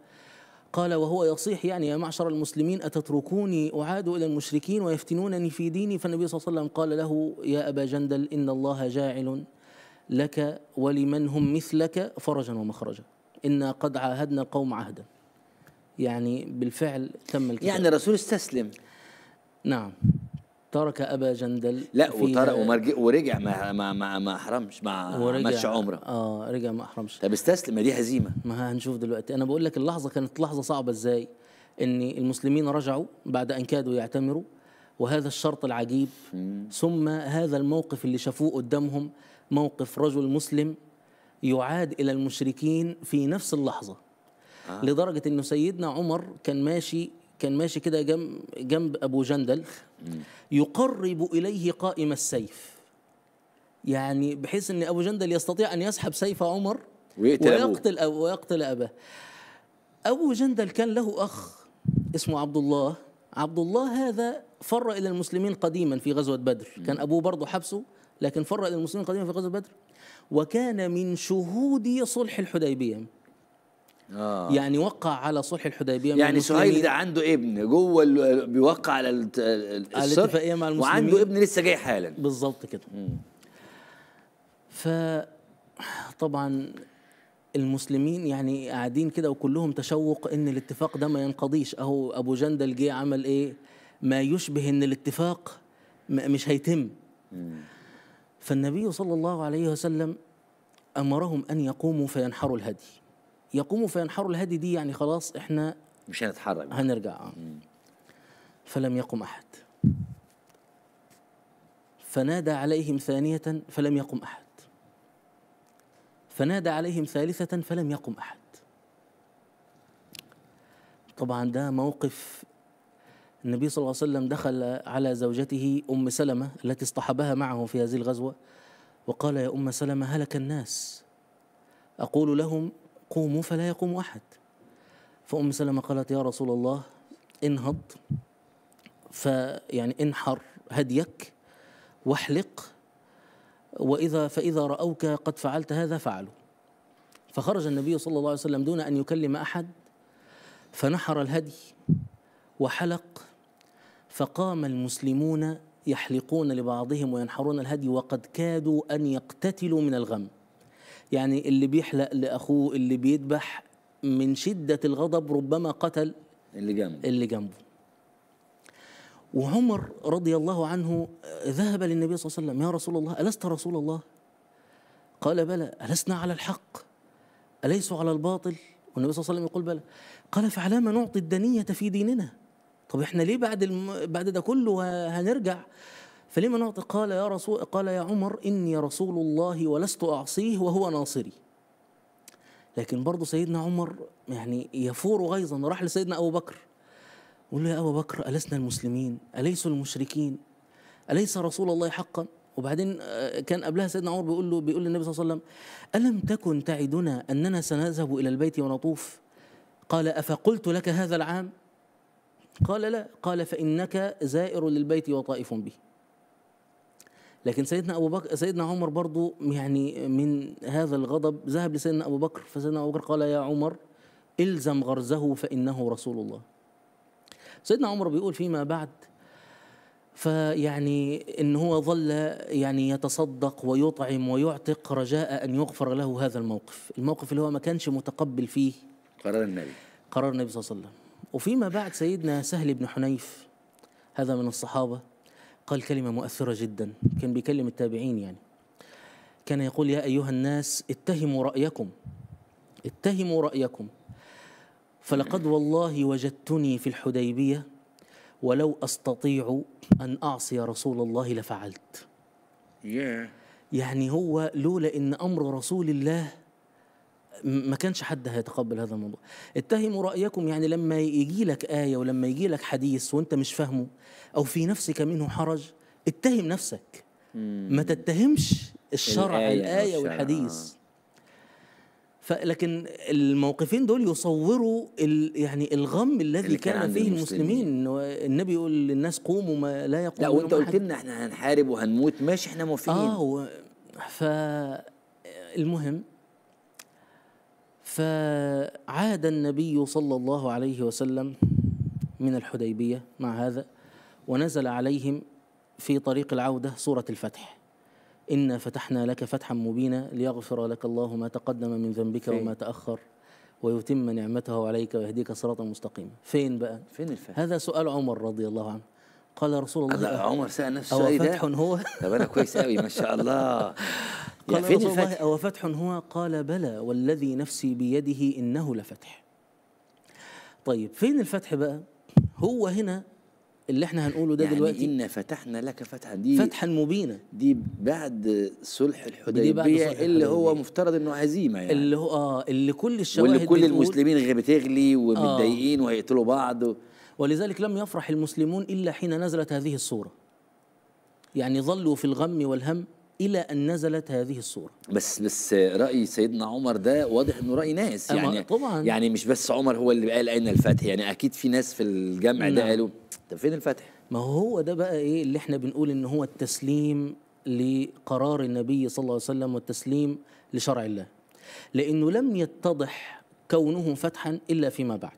Speaker 2: قال وهو يصيح يعني يا معشر المسلمين أتتركوني أعاد إلى المشركين ويفتنونني في ديني فالنبي صلى الله عليه وسلم قال له يا أبا جندل إن الله جاعل لك ولمن هم مثلك فرجا ومخرجا إنا قد عاهدنا القوم عهدا يعني بالفعل تم الكتاب يعني الرسول استسلم نعم ترك ابا جندل لا وترك
Speaker 1: ورجع ما ما ما, ما حرمش ما مش عمره
Speaker 2: اه رجع ما احرمش طب
Speaker 1: استسلم ما دي هزيمه
Speaker 2: ما هنشوف دلوقتي انا بقول لك اللحظه كانت لحظه صعبه ازاي ان المسلمين رجعوا بعد ان كادوا يعتمروا وهذا الشرط العجيب مم. ثم هذا الموقف اللي شافوه قدامهم موقف رجل مسلم يعاد الى المشركين في نفس اللحظه آه. لدرجه انه سيدنا عمر كان ماشي كان ماشي كده جنب جنب ابو جندل يقرب اليه قائم السيف يعني بحيث ان ابو جندل يستطيع ان يسحب سيف عمر ويقتل ويقتل ويقتل اباه ابو جندل كان له اخ اسمه عبد الله عبد الله هذا فر الى المسلمين قديما في غزوه بدر كان ابوه برضه حبسه لكن فر الى المسلمين قديما في غزوه بدر وكان من شهود صلح الحديبيه آه. يعني وقع على صلح الحديبيه يعني سهيل ده
Speaker 1: عنده ابن جوه بيوقع على الاتفاقيه مع المسلمين وعنده ابن لسه جاي حالا
Speaker 2: بالظبط كده ف طبعا المسلمين يعني قاعدين كده وكلهم تشوق ان الاتفاق ده ما ينقضيش اهو ابو جندل جه عمل ايه ما يشبه ان الاتفاق مش هيتم فالنبي صلى الله عليه وسلم امرهم ان يقوموا فينحروا الهدي يقوموا فينحروا الهادي دي يعني خلاص احنا مش هنتحرك هنرجع اه فلم يقم احد فنادى عليهم ثانية فلم يقم أحد فنادى عليهم ثالثة فلم يقم أحد طبعا ده موقف النبي صلى الله عليه وسلم دخل على زوجته أم سلمة التي اصطحبها معه في هذه الغزوة وقال يا أم سلمة هلك الناس أقول لهم قوموا فلا يقوم أحد فأم سلمة قالت يا رسول الله انهض فيعني انحر هديك واحلق وإذا فإذا رأوك قد فعلت هذا فعلوا فخرج النبي صلى الله عليه وسلم دون أن يكلم أحد فنحر الهدي وحلق فقام المسلمون يحلقون لبعضهم وينحرون الهدي وقد كادوا أن يقتتلوا من الغم يعني اللي بيحلق لاخوه اللي بيذبح من شده الغضب ربما قتل اللي جنبه اللي جنبه وعمر رضي الله عنه ذهب للنبي صلى الله عليه وسلم يا رسول الله ألست رسول الله قال بلى ألسنا على الحق أليس على الباطل والنبي صلى الله عليه وسلم يقول بلى قال فعلام نعطي الدنية في ديننا طب احنا ليه بعد الم... بعد ده كله هنرجع فلما نعطي قال يا رسول قال يا عمر إني رسول الله ولست أعصيه وهو ناصري لكن برضه سيدنا عمر يعني يفور غيظا راح لسيدنا أبو بكر قول له يا أبو بكر ألسنا المسلمين أليسوا المشركين أليس رسول الله حقا وبعدين آه، كان قبلها سيدنا عمر بيقول له بيقول للنبي صلى الله عليه وسلم ألم تكن تعدنا أننا سنذهب إلى البيت ونطوف قال أفقلت لك هذا العام قال لا قال فإنك زائر للبيت وطائف به لكن سيدنا ابو بكر سيدنا عمر برضو يعني من هذا الغضب ذهب لسيدنا ابو بكر فسيدنا ابو بكر قال يا عمر الزم غرزه فانه رسول الله سيدنا عمر بيقول فيما بعد فيعني ان هو ظل يعني يتصدق ويطعم ويعتق رجاء ان يغفر له هذا الموقف الموقف اللي هو ما كانش متقبل فيه قرار النبي قرار النبي صلى الله عليه وسلم وفيما بعد سيدنا سهل بن حنيف هذا من الصحابه قال كلمة مؤثرة جدا كان بيكلم التابعين يعني كان يقول يا أيها الناس اتهموا رأيكم اتهموا رأيكم فلقد والله وجدتني في الحديبية ولو أستطيع أن أعصي رسول الله لفعلت يعني هو لولا إن أمر رسول الله ما كانش حد هيتقبل هذا الموضوع اتهموا رأيكم يعني لما يجي لك آية ولما يجي لك حديث وانت مش فاهمه أو في نفسك منه حرج اتهم نفسك ما تتهمش الشرع الآية, الآية والحديث آه. لكن الموقفين دول يصوروا يعني الغم الذي كان, كان فيه المسلمين النبي يقول للناس قوموا ما لا يقومون لا وانت قلت لنا احنا
Speaker 1: هنحارب وهنموت ماشي احنا موافقين
Speaker 2: اه فالمهم فعاد النبي صلى الله عليه وسلم من الحديبية مع هذا ونزل عليهم في طريق العودة سورة الفتح إنا فتحنا لك فتحا مبينا ليغفر لك الله ما تقدم من ذنبك وما تأخر ويتم نعمته عليك ويهديك صراطا مستقيما فين بقى فين الفتح هذا سؤال عمر رضي الله عنه قال رسول الله عمر سأل نفسه هو إيه فتح هو طب أنا كويس قوي ما شاء الله قال فين رسول الفتح؟ الله أو فتح هو قال بلى والذي نفسي بيده إنه لفتح طيب فين الفتح بقى هو هنا اللي احنا هنقوله ده يعني دلوقتي إن فتحنا لك فتحا دي فتحا مبينا
Speaker 1: دي بعد صلح الحديبية اللي هو
Speaker 2: مفترض إنه هزيمة يعني اللي هو آه اللي كل الشواهد واللي كل المسلمين
Speaker 1: بتغلي ومتضايقين آه
Speaker 2: وهيقتلوا بعض ولذلك لم يفرح المسلمون إلا حين نزلت هذه الصورة يعني ظلوا في الغم والهم الى ان نزلت هذه الصوره
Speaker 1: بس بس راي سيدنا عمر ده واضح انه راي ناس يعني طبعا يعني مش بس عمر هو اللي قال اين الفتح يعني اكيد في ناس في الجمع نعم. ده قالوا طب
Speaker 2: فين الفتح ما هو ده بقى ايه اللي احنا بنقول ان هو التسليم لقرار النبي صلى الله عليه وسلم والتسليم لشرع الله لانه لم يتضح كونه فتحا الا فيما بعد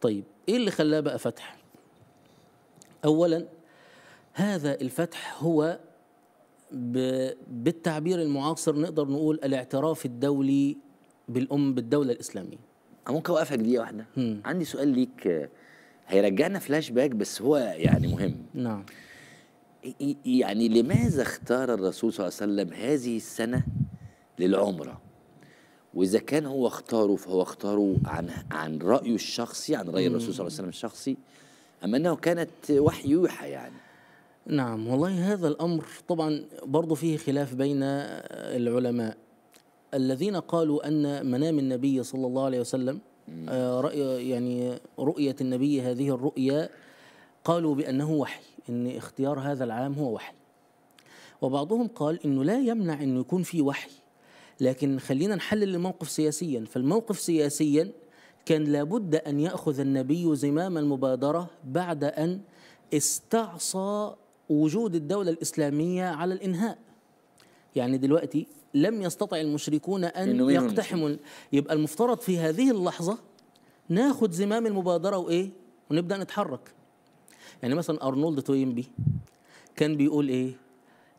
Speaker 2: طيب ايه اللي خلاه بقى فتح اولا هذا الفتح هو بالتعبير المعاصر نقدر نقول الاعتراف الدولي بالأم بالدولة الإسلامية ممكن أوقفك دقيقة واحدة هم. عندي سؤال ليك هيرجعنا فلاش باك بس هو يعني مهم نعم
Speaker 1: يعني لماذا اختار الرسول صلى الله عليه وسلم هذه السنة للعمرة وإذا كان هو اختاره فهو اختاره عن عن رأيه الشخصي عن رأي الرسول صلى الله عليه وسلم الشخصي ام أنه كانت وحي يوحى يعني
Speaker 2: نعم والله هذا الأمر طبعا برضو فيه خلاف بين آه، العلماء الذين قالوا أن منام النبي صلى الله عليه وسلم آه، رأي يعني رؤية النبي هذه الرؤيا قالوا بأنه وحي إن اختيار هذا العام هو وحي وبعضهم قال إنه لا يمنع إنه يكون في وحي لكن خلينا نحلل الموقف سياسيا فالموقف سياسيا كان لابد أن يأخذ النبي زمام المبادرة بعد أن استعصى وجود الدولة الإسلامية على الإنهاء يعني دلوقتي لم يستطع المشركون أن يقتحموا يبقى المفترض في هذه اللحظة ناخد زمام المبادرة وإيه ونبدأ نتحرك يعني مثلا أرنولد توينبي كان بيقول إيه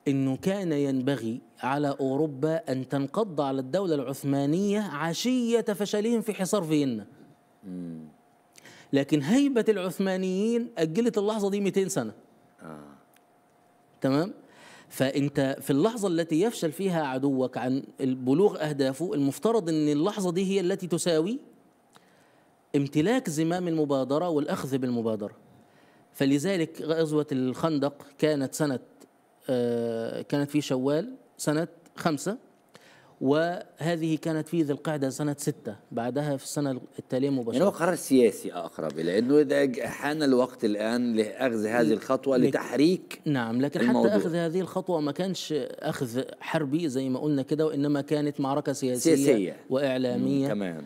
Speaker 2: إنه كان ينبغي على أوروبا أن تنقض على الدولة العثمانية عشية فشلهم في حصار فيينا لكن هيبة العثمانيين أجلت اللحظة دي 200 سنة آه. تمام فانت في اللحظه التي يفشل فيها عدوك عن بلوغ اهدافه المفترض ان اللحظه دي هي التي تساوي امتلاك زمام المبادره والاخذ بالمبادره فلذلك غزوه الخندق كانت سنه آه، كانت في شوال سنه خمسة وهذه كانت في ذي القعدة سنة ستة بعدها في السنة التالية مباشرة يعني هو
Speaker 1: قرار سياسي أقرب لأنه إذا حان الوقت الآن لأخذ هذه الخطوة لتحريك
Speaker 2: نعم لكن الموضوع. حتى أخذ هذه الخطوة ما كانش أخذ حربي زي ما قلنا كده وإنما كانت معركة سياسية, سياسية.
Speaker 1: وإعلامية تمام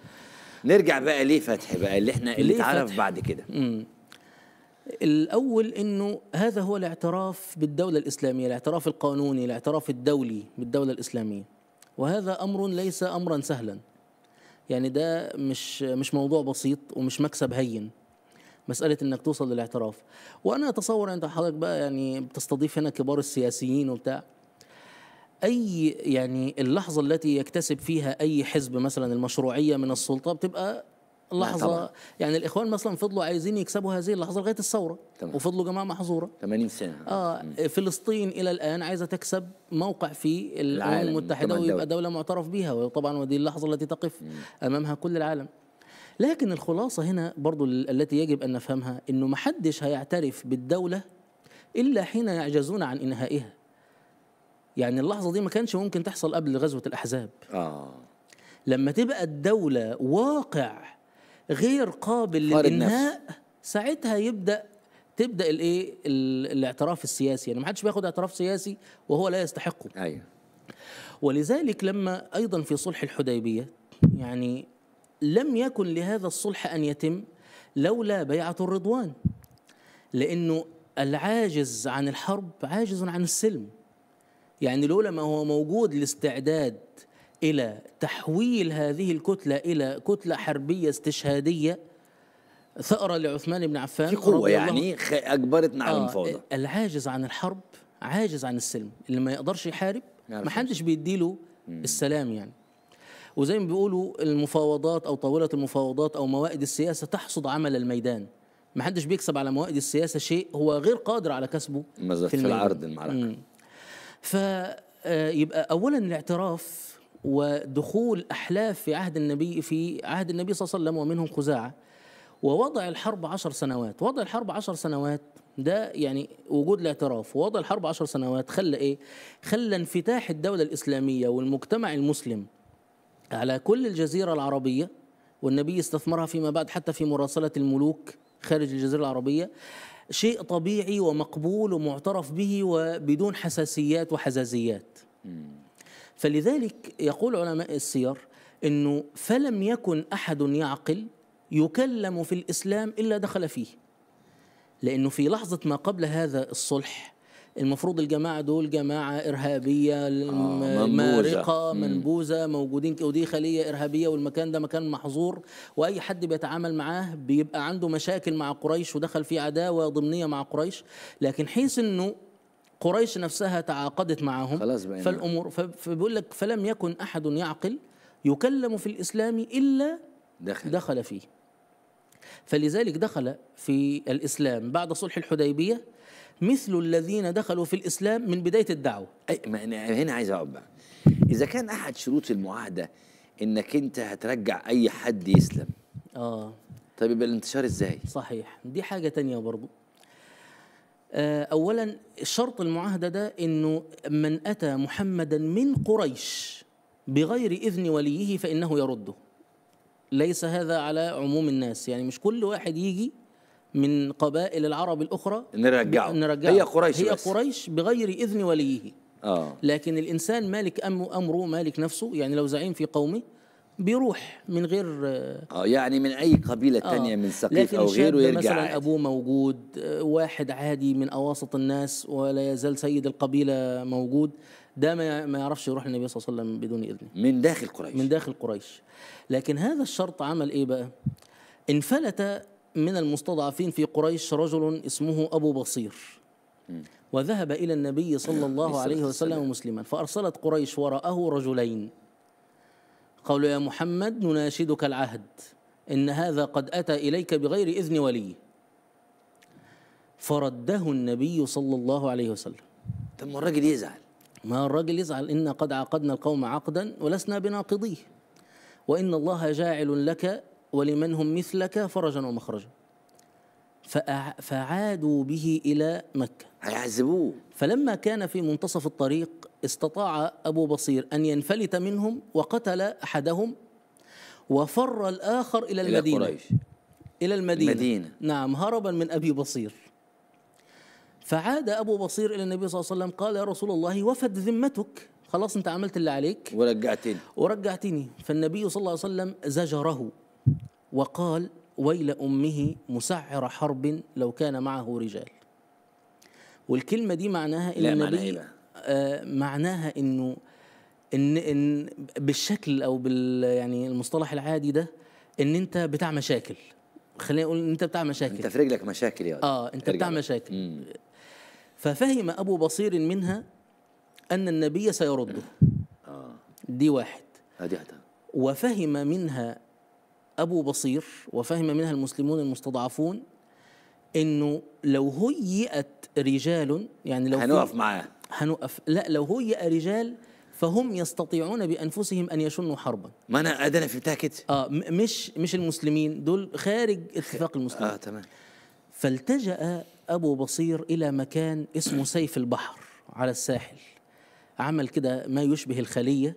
Speaker 1: نرجع بقى ليه فتح بقى اللي احنا اللي اتعرف بعد
Speaker 2: كده الأول أنه هذا هو الاعتراف بالدولة الإسلامية الاعتراف القانوني الاعتراف الدولي بالدولة الإسلامية وهذا امر ليس امرا سهلا يعني ده مش مش موضوع بسيط ومش مكسب هين مسألة إنك توصل للاعتراف وأنا أتصور أنت حضرتك بقى يعني بتستضيف هنا كبار السياسيين وبتاع أي يعني اللحظة التي يكتسب فيها أي حزب مثلا المشروعية من السلطة بتبقى اللحظه يعني الاخوان مثلا فضلوا عايزين يكسبوا هذه اللحظه لغايه الثوره وفضلوا جماعه محظوره 80 سنه اه م. فلسطين الى الان عايزه تكسب موقع في الامم المتحده ويبقى دوله معترف بها وطبعا ودي اللحظه التي تقف م. امامها كل العالم لكن الخلاصه هنا برضو التي يجب ان نفهمها انه ما حدش هيعترف بالدوله الا حين يعجزون عن انهائها يعني اللحظه دي ما كانش ممكن تحصل قبل غزوه الاحزاب اه لما تبقى الدوله واقع غير قابل للانهاء ساعتها يبدا تبدا الايه الاعتراف السياسي يعني ما حدش بياخد اعتراف سياسي وهو لا يستحقه ايوه ولذلك لما ايضا في صلح الحديبيه يعني لم يكن لهذا الصلح ان يتم لولا بيعه الرضوان لانه العاجز عن الحرب عاجز عن السلم يعني لولا ما هو موجود الاستعداد إلى تحويل هذه الكتلة إلى كتلة حربية استشهادية ثأرة لعثمان بن عفان في قوة يعني أجبرتنا نعم على آه المفاوضة العاجز عن الحرب عاجز عن السلم اللي ما يقدرش يحارب نعم، ما حدش بيديله السلام يعني وزي ما بيقولوا المفاوضات أو طاولة المفاوضات أو موائد السياسة تحصد عمل الميدان ما حدش بيكسب على موائد السياسة شيء هو غير قادر على كسبه في, في العرض المعركة فيبقى آه، أولا الاعتراف ودخول أحلاف في عهد النبي في عهد النبي صلى الله عليه وسلم ومنهم خزاعة ووضع الحرب عشر سنوات وضع الحرب عشر سنوات ده يعني وجود الاعتراف ووضع الحرب عشر سنوات خلى إيه خلى انفتاح الدولة الإسلامية والمجتمع المسلم على كل الجزيرة العربية والنبي استثمرها فيما بعد حتى في مراسلة الملوك خارج الجزيرة العربية شيء طبيعي ومقبول ومعترف به وبدون حساسيات وحزازيات فلذلك يقول علماء السير انه فلم يكن احد يعقل يكلم في الاسلام الا دخل فيه لانه في لحظه ما قبل هذا الصلح المفروض الجماعة دول جماعة إرهابية آه مارقة منبوذة موجودين ودي خلية إرهابية والمكان ده مكان محظور وأي حد بيتعامل معاه بيبقى عنده مشاكل مع قريش ودخل في عداوة ضمنية مع قريش لكن حيث أنه قريش نفسها تعاقدت معهم خلاص فالامور فبيقول لك فلم يكن احد يعقل يكلم في الاسلام الا دخل, دخل فيه فلذلك دخل في الاسلام بعد صلح الحديبيه مثل الذين دخلوا في الاسلام من بدايه الدعوه أي ما أنا يعني هنا عايز اقعد بقى اذا كان احد شروط
Speaker 1: المعاهده انك انت هترجع اي حد يسلم اه طيب يبقى الانتشار
Speaker 2: ازاي صحيح دي حاجه تانية برضو آه، اولا شرط المعاهده ده انه من اتى محمدا من قريش بغير اذن وليه فانه يرده ليس هذا على عموم الناس يعني مش كل واحد يجي من قبائل العرب الاخرى نرجعه, نرجعه. هي قريش هي بس. قريش بغير اذن وليه آه. لكن الانسان مالك امره مالك نفسه يعني لو زعيم في قومه بيروح من غير
Speaker 1: اه يعني من اي قبيله آه تانية من سقيف او غيره يرجع مثلا عادي.
Speaker 2: ابوه موجود آه، واحد عادي من اواسط الناس ولا يزال سيد القبيله موجود ده ما يعرفش يروح للنبي صلى الله عليه وسلم بدون اذنه من داخل قريش من داخل قريش لكن هذا الشرط عمل ايه بقى انفلت من المستضعفين في قريش رجل اسمه ابو بصير وذهب إلى النبي صلى الله عليه وسلم مسلما فأرسلت قريش وراءه رجلين قالوا يا محمد نناشدك العهد إن هذا قد أتى إليك بغير إذن ولي فرده النبي صلى الله عليه وسلم طب ما الراجل يزعل ما الراجل يزعل إن قد عقدنا القوم عقدا ولسنا بناقضيه وإن الله جاعل لك ولمن هم مثلك فرجا ومخرجا فعادوا به إلى مكة هيعذبوه فلما كان في منتصف الطريق استطاع أبو بصير أن ينفلت منهم وقتل أحدهم وفر الآخر إلى المدينة إلى قريش إلى المدينة, المدينة. نعم هربا من أبي بصير فعاد أبو بصير إلى النبي صلى الله عليه وسلم قال يا رسول الله وفد ذمتك خلاص أنت عملت اللي عليك ورجعتني ورجعتني فالنبي صلى الله عليه وسلم زجره وقال ويل أمه مسعر حرب لو كان معه رجال والكلمة دي معناها إن النبي إيه آه معناها إنه إن, إن بالشكل أو بال يعني المصطلح العادي ده إن أنت بتاع مشاكل خلينا نقول إن أنت بتاع مشاكل أنت في
Speaker 1: رجلك مشاكل يا يعني. آه أنت بتاع
Speaker 2: مشاكل مم. ففهم أبو بصير منها أن النبي سيرده آه. دي واحد آه دي وفهم منها أبو بصير وفهم منها المسلمون المستضعفون انه لو هيئت رجال يعني لو هنقف معاه هنقف لا لو هيئ رجال فهم يستطيعون بانفسهم ان يشنوا حربا ما انا ده انا فهمتها كده اه مش مش المسلمين دول خارج اتفاق المسلمين اه تمام فالتجأ ابو بصير الى مكان اسمه سيف البحر على الساحل عمل كده ما يشبه الخليه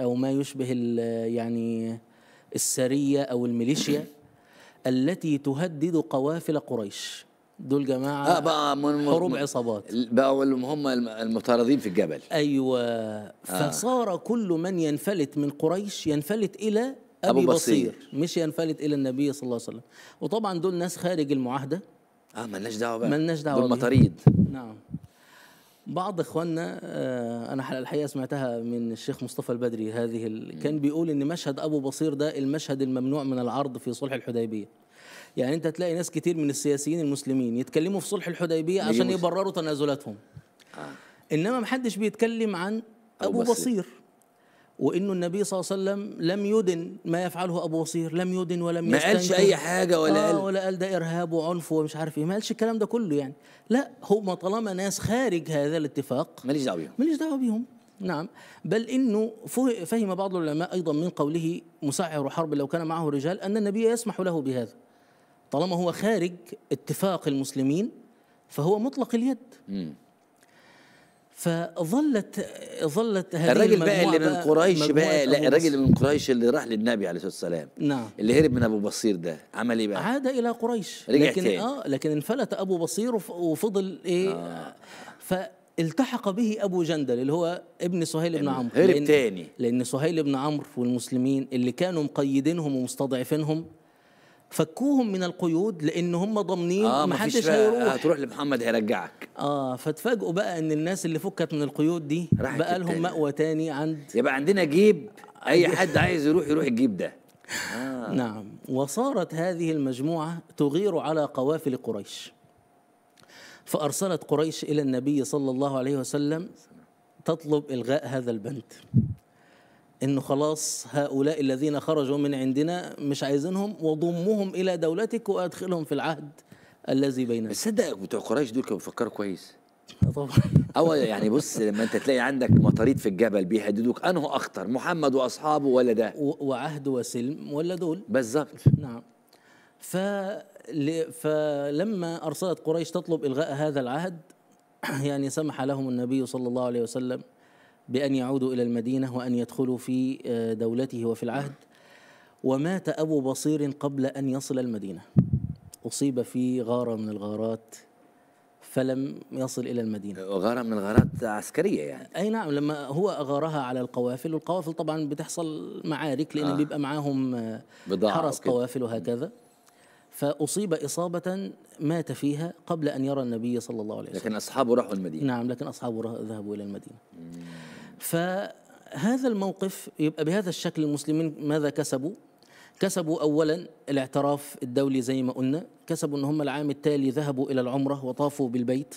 Speaker 2: او ما يشبه يعني السرية أو الميليشيا التي تهدد قوافل قريش دول جماعة آه بقى من حروب
Speaker 1: عصابات بقوا اللي هم المتعرضين في الجبل
Speaker 2: أيوة آه. فصار كل من ينفلت من قريش ينفلت إلى أبي أبو بصير. بصير مش ينفلت إلى النبي صلى الله عليه وسلم وطبعا دول ناس خارج المعاهدة اه مالناش دعوة بقى مالناش دعوة دول مطاريد نعم بعض اخواننا آه، انا الحقيقه سمعتها من الشيخ مصطفى البدري هذه ال... كان بيقول ان مشهد ابو بصير ده المشهد الممنوع من العرض في صلح الحديبيه يعني انت تلاقي ناس كتير من السياسيين المسلمين يتكلموا في صلح الحديبيه عشان يبرروا تنازلاتهم آه. انما محدش بيتكلم عن ابو بصير, بصير. وانه النبي صلى الله عليه وسلم لم يدن ما يفعله ابو بصير لم يدن ولم ما قالش اي حاجه ولا آه قال ولا قال ده ارهاب وعنف ومش عارف ايه ما قالش الكلام ده كله يعني لا هم طالما ناس خارج هذا الاتفاق ماليش دعوه بيهم ماليش دعوه بيهم نعم بل انه فهم بعض العلماء ايضا من قوله مسعر حرب لو كان معه رجال ان النبي يسمح له بهذا طالما هو خارج اتفاق المسلمين فهو مطلق اليد م. فظلت ظلت هذه الراجل بقى اللي من قريش بقى لا الراجل من
Speaker 1: قريش اللي راح للنبي عليه الصلاه والسلام نعم اللي هرب من ابو بصير ده عمل ايه بقى؟
Speaker 2: عاد الى قريش رجع لكن تاني. اه لكن انفلت ابو بصير وفضل ايه آه. فالتحق به ابو جندل اللي هو ابن سهيل بن عمرو هرب لأن تاني لان سهيل بن عمرو والمسلمين اللي كانوا مقيدينهم ومستضعفينهم فكوهم من القيود لان هم ضامنين آه محدش هيروح آه، هتروح
Speaker 1: لمحمد هيرجعك
Speaker 2: اه فتفاجئوا بقى ان الناس اللي فكت من القيود دي بقى لهم مأوى تاني عند يبقى عندنا جيب اي حد عايز يروح يروح الجيب ده آه. نعم وصارت هذه المجموعه تغير على قوافل قريش فارسلت قريش الى النبي صلى الله عليه وسلم تطلب الغاء هذا البند انه خلاص هؤلاء الذين خرجوا من عندنا مش عايزينهم وضمهم الى دولتك وادخلهم في العهد الذي بيننا بس صدق بتوع قريش دول كانوا بيفكروا كويس آه، طبعا او يعني
Speaker 1: بص لما انت تلاقي عندك مطاريد في الجبل بيهددوك انه اخطر محمد واصحابه
Speaker 2: ولا ده وعهد وسلم ولا دول بالظبط نعم ف فلما ارسلت قريش تطلب الغاء هذا العهد يعني سمح لهم النبي صلى الله عليه وسلم بأن يعودوا إلى المدينة وأن يدخلوا في آه، دولته وفي العهد ومات أبو بصير قبل أن يصل المدينة أصيب في غارة من الغارات فلم يصل إلى المدينة غارة من الغارات عسكرية يعني أي نعم لما هو أغارها على القوافل والقوافل طبعا بتحصل معارك لأن آه. بيبقى معاهم آه، حرس قوافل وهكذا فأصيب إصابة مات فيها قبل أن يرى النبي صلى الله عليه وسلم لكن أصحابه راحوا المدينة نعم لكن أصحابه ذهبوا إلى المدينة مم. فهذا الموقف يبقى بهذا الشكل المسلمين ماذا كسبوا؟ كسبوا أولا الاعتراف الدولي زي ما قلنا كسبوا أن هم العام التالي ذهبوا إلى العمرة وطافوا بالبيت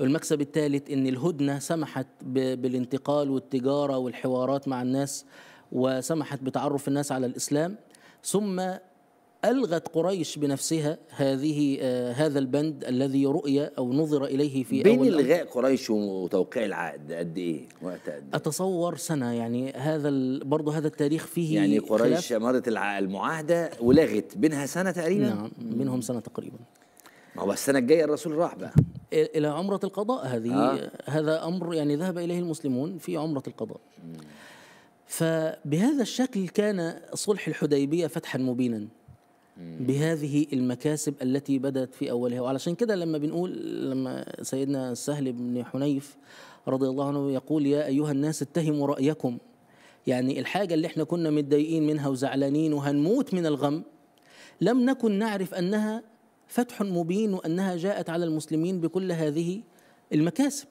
Speaker 2: المكسب الثالث أن الهدنة سمحت بالانتقال والتجارة والحوارات مع الناس وسمحت بتعرف الناس على الإسلام ثم ألغت قريش بنفسها هذه آه، هذا البند الذي رؤي أو نظر إليه في بين أول إلغاء
Speaker 1: قريش وتوقيع العقد قد إيه؟ وقت قد إيه؟
Speaker 2: أتصور سنة يعني هذا برضه هذا التاريخ فيه يعني قريش
Speaker 1: مرت المعاهدة ولغت بينها سنة تقريبا؟ نعم
Speaker 2: منهم سنة تقريبا
Speaker 1: ما هو السنة الجاية الرسول راح بقى
Speaker 2: إلى عمرة القضاء هذه آه. هذا أمر يعني ذهب إليه المسلمون في عمرة القضاء م. فبهذا الشكل كان صلح الحديبية فتحا مبينا بهذه المكاسب التي بدأت في أولها وعلشان كده لما بنقول لما سيدنا سهل بن حنيف رضي الله عنه يقول يا أيها الناس اتهموا رأيكم يعني الحاجة اللي احنا كنا متضايقين منها وزعلانين وهنموت من الغم لم نكن نعرف أنها فتح مبين وأنها جاءت على المسلمين بكل هذه المكاسب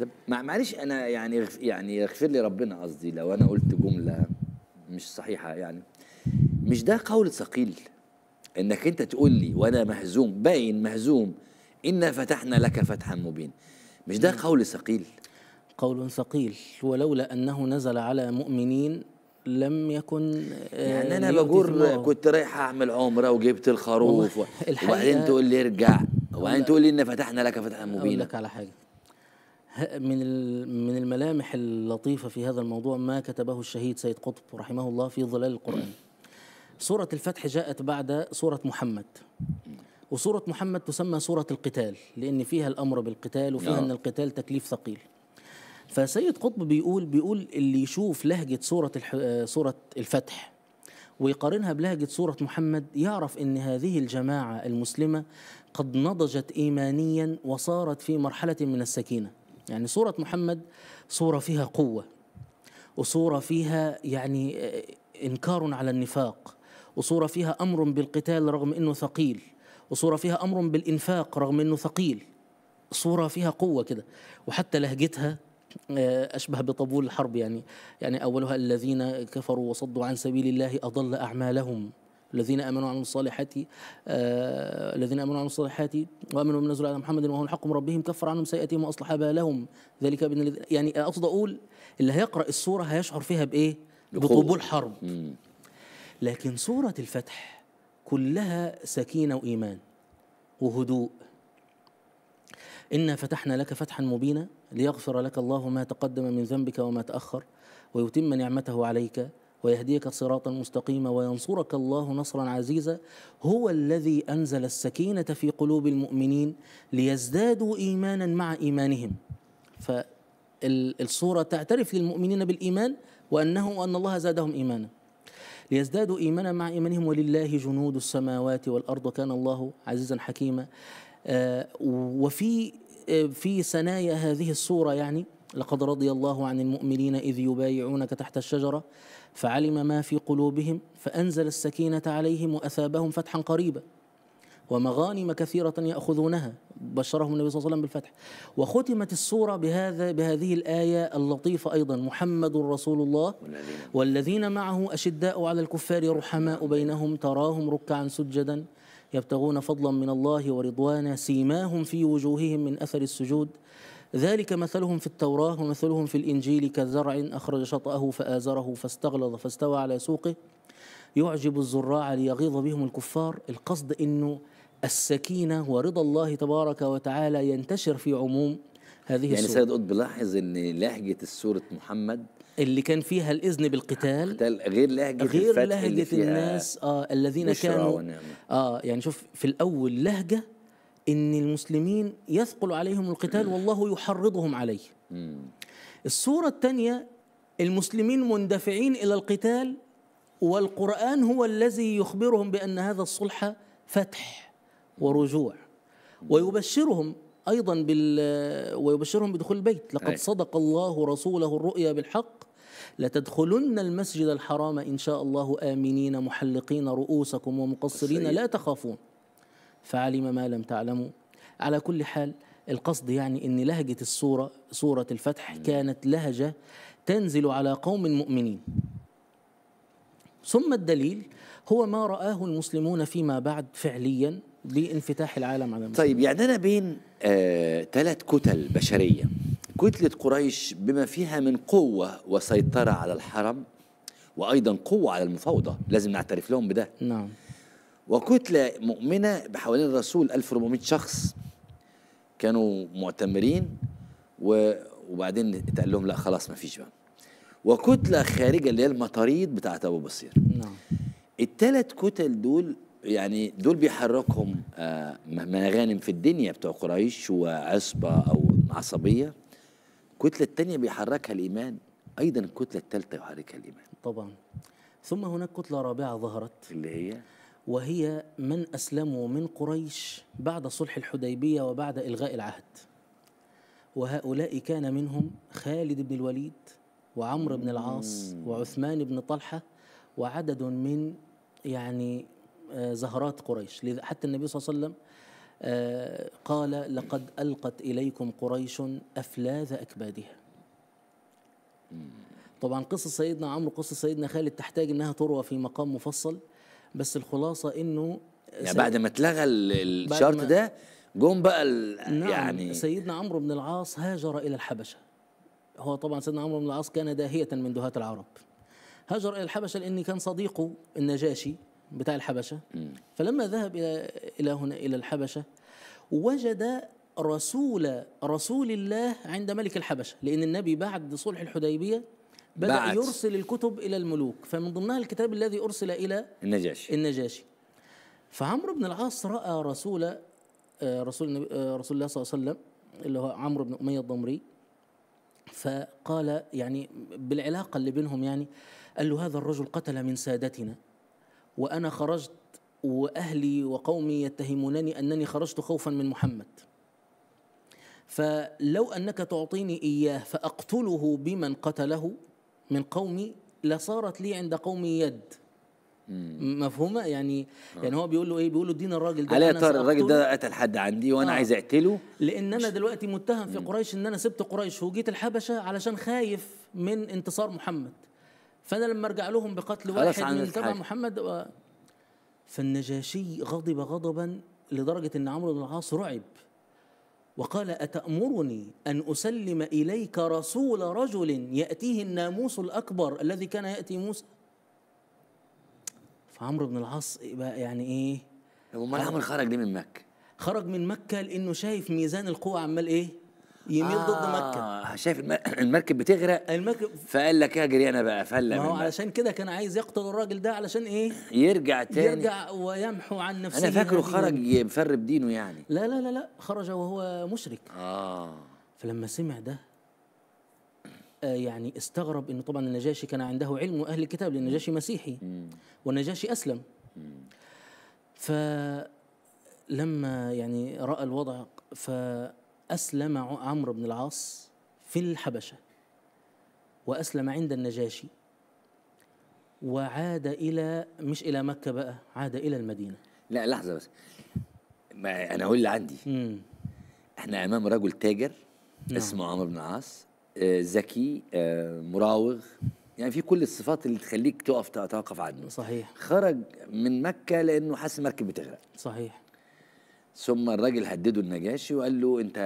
Speaker 2: طب معلش انا يعني يعني يغفر لي ربنا قصدي لو انا قلت جمله
Speaker 1: مش صحيحه يعني مش ده قول ثقيل انك انت تقول لي وانا مهزوم باين مهزوم انا فتحنا لك فتحا مبين مش ده نعم. قول ثقيل
Speaker 2: قول ثقيل ولولا انه نزل على مؤمنين لم يكن آه، يعني انا بجور
Speaker 1: كنت رايح اعمل عمره وجبت الخروف وبعدين تقول لي ارجع وبعدين تقول لي ان فتحنا لك فتحا مبينا اقول لك على
Speaker 2: حاجه من من الملامح اللطيفه في هذا الموضوع ما كتبه الشهيد سيد قطب رحمه الله في ظلال القران سورة الفتح جاءت بعد سورة محمد وسورة محمد تسمى سورة القتال لأن فيها الأمر بالقتال وفيها آه. أن القتال تكليف ثقيل فسيد قطب بيقول بيقول اللي يشوف لهجة سورة سورة الفتح ويقارنها بلهجة سورة محمد يعرف أن هذه الجماعة المسلمة قد نضجت إيمانيا وصارت في مرحلة من السكينة يعني سورة محمد سورة فيها قوة وصورة فيها يعني إنكار على النفاق وصورة فيها أمر بالقتال رغم أنه ثقيل وصورة فيها أمر بالإنفاق رغم أنه ثقيل صورة فيها قوة كده وحتى لهجتها آه، أشبه بطبول الحرب يعني يعني أولها الذين كفروا وصدوا عن سبيل الله أضل أعمالهم الذين امنوا وعملوا الصالحات آه الذين امنوا وعملوا الصالحات وامنوا بما على محمد وهو الحق من ربهم كفر عنهم سيئاتهم واصلح بالهم ذلك بأن يعني اقصد اقول اللي هيقرا السوره هيشعر فيها بايه؟ بطبول حرب لكن سورة الفتح كلها سكينة وإيمان وهدوء إنا فتحنا لك فتحا مبينا ليغفر لك الله ما تقدم من ذنبك وما تأخر ويتم نعمته عليك ويهديك صراطا مستقيما وينصرك الله نصرا عزيزا هو الذي انزل السكينه في قلوب المؤمنين ليزدادوا ايمانا مع ايمانهم فالصوره تعترف للمؤمنين بالايمان وانه ان الله زادهم ايمانا ليزدادوا إيمانا مع إيمانهم ولله جنود السماوات والأرض وكان الله عزيزا حكيما آه، وفي آه، في ثنايا هذه الصورة يعني لقد رضي الله عن المؤمنين إذ يبايعونك تحت الشجرة فعلم ما في قلوبهم فأنزل السكينة عليهم وأثابهم فتحا قريبا ومغانم كثيرة يأخذونها بشرهم النبي صلى الله عليه وسلم بالفتح وختمت السورة بهذا بهذه الآية اللطيفة أيضا محمد رسول الله والذين معه أشداء على الكفار رحماء بينهم تراهم ركعا سجدا يبتغون فضلا من الله ورضوانا سيماهم في وجوههم من أثر السجود ذلك مثلهم في التوراة ومثلهم في الإنجيل كزرع أخرج شطأه فآزره فاستغلظ فاستوى على سوقه يعجب الزراع ليغيظ بهم الكفار القصد انه السكينة ورضا الله تبارك وتعالى ينتشر في عموم هذه يعني السورة يعني سيد
Speaker 1: قطب بلاحظ ان لهجة السورة محمد
Speaker 2: اللي كان فيها الإذن بالقتال
Speaker 1: غير لهجة غير الفتح لهجة اللي فيها الناس
Speaker 2: آه الذين كانوا ونعمة. آه يعني شوف في الأول لهجة إن المسلمين يثقل عليهم القتال والله يحرضهم عليه الصورة الثانية المسلمين مندفعين إلى القتال والقرآن هو الذي يخبرهم بأن هذا الصلح فتح ورجوع ويبشرهم ايضا بال ويبشرهم بدخول البيت لقد صدق الله رسوله الرؤيا بالحق لتدخلن المسجد الحرام ان شاء الله امنين محلقين رؤوسكم ومقصرين لا تخافون فعلم ما لم تعلموا على كل حال القصد يعني ان لهجه السوره سوره الفتح كانت لهجه تنزل على قوم مؤمنين ثم الدليل هو ما رآه المسلمون فيما بعد فعليا لانفتاح العالم على
Speaker 1: المسلمين. طيب يعني انا بين ثلاث آه كتل بشريه كتله قريش بما فيها من قوه وسيطره على الحرم وايضا قوه على المفاوضه لازم نعترف لهم بده نعم وكتله مؤمنه بحوالين الرسول 1400 شخص كانوا معتمرين وبعدين اتقال لهم لا خلاص ما فيش بقى وكتله خارجه اللي هي المطاريد بتاعت ابو بصير نعم الثلاث كتل دول يعني دول بيحركهم آه، مناغانم في الدنيا بتوع قريش وعصبة أو عصبية الكتلة الثانية بيحركها الإيمان أيضا الكتلة الثالثة يحركها الإيمان
Speaker 2: طبعا ثم هناك كتلة رابعة ظهرت اللي هي وهي من أسلموا من قريش بعد صلح الحديبية وبعد إلغاء العهد وهؤلاء كان منهم خالد بن الوليد وعمرو بن العاص وعثمان بن طلحة وعدد من يعني آه، زهرات قريش حتى النبي صلى الله عليه وسلم آه، قال لقد ألقت إليكم قريش أفلاذ أكبادها طبعا قصة سيدنا عمرو قصة سيدنا خالد تحتاج أنها تروى في مقام مفصل بس الخلاصة أنه
Speaker 1: يعني بعد ما اتلغى الشرط ده جم بقى نعم يعني
Speaker 2: سيدنا عمرو بن العاص هاجر إلى الحبشة هو طبعا سيدنا عمرو بن العاص كان داهية من دهاة العرب هاجر إلى الحبشة لأن كان صديقه النجاشي بتاع الحبشة فلما ذهب إلى إلى هنا إلى الحبشة وجد رسول رسول الله عند ملك الحبشة لأن النبي بعد صلح الحديبية بدأ بعد. يرسل الكتب إلى الملوك فمن ضمنها الكتاب الذي أرسل إلى النجاشي النجاشي فعمرو بن العاص رأى رسول آه، رسول آه، رسول الله صلى الله عليه وسلم اللي هو عمرو بن أمية الضمري فقال يعني بالعلاقة اللي بينهم يعني قال له هذا الرجل قتل من سادتنا وأنا خرجت وأهلي وقومي يتهمونني أنني خرجت خوفا من محمد فلو أنك تعطيني إياه فأقتله بمن قتله من قومي لصارت لي عند قومي يد مفهومه يعني آه. يعني هو بيقول له ايه بيقول له دين الراجل ده على ترى الراجل ده
Speaker 1: قتل حد عندي وانا آه. عايز اقتله
Speaker 2: لان انا دلوقتي متهم في قريش ان انا سبت قريش وجيت الحبشه علشان خايف من انتصار محمد فانا لما ارجع لهم بقتل واحد من تبع محمد و... فالنجاشي غضب غضبا لدرجه ان عمرو بن العاص رعب وقال اتامرني ان اسلم اليك رسول رجل ياتيه الناموس الاكبر الذي كان ياتي موسى فعمرو بن العاص بقى يعني ايه امال عمرو خرج ليه من مكه خرج من مكه لانه شايف ميزان القوه عمال ايه يميل آه ضد
Speaker 1: مكه شايف المركب بتغرق المركب فقال لك اجري انا بقى فلا ما هو علشان
Speaker 2: كده كان عايز يقتل الراجل ده علشان ايه
Speaker 1: يرجع تاني يرجع
Speaker 2: ويمحو عن نفسه انا فاكره خرج
Speaker 1: مفرب دينه يعني
Speaker 2: لا لا لا لا خرج وهو مشرك اه فلما سمع ده آه، يعني استغرب انه طبعا النجاشي كان عنده علم واهل الكتاب لان النجاشي مسيحي والنجاشي اسلم فلما يعني راى الوضع ف أسلم عمرو بن العاص في الحبشة وأسلم عند النجاشي وعاد إلى مش إلى مكة بقى عاد إلى المدينة لا لحظة بس
Speaker 1: ما أنا أقول اللي عندي مم. احنا أمام رجل تاجر نعم. اسمه عمرو بن العاص آه، ذكي آه مراوغ يعني في كل الصفات اللي تخليك تقف تتوقف عنه صحيح خرج من مكة لأنه حاسس المركب بتغرق صحيح ثم الراجل هدده النجاشي وقال له انت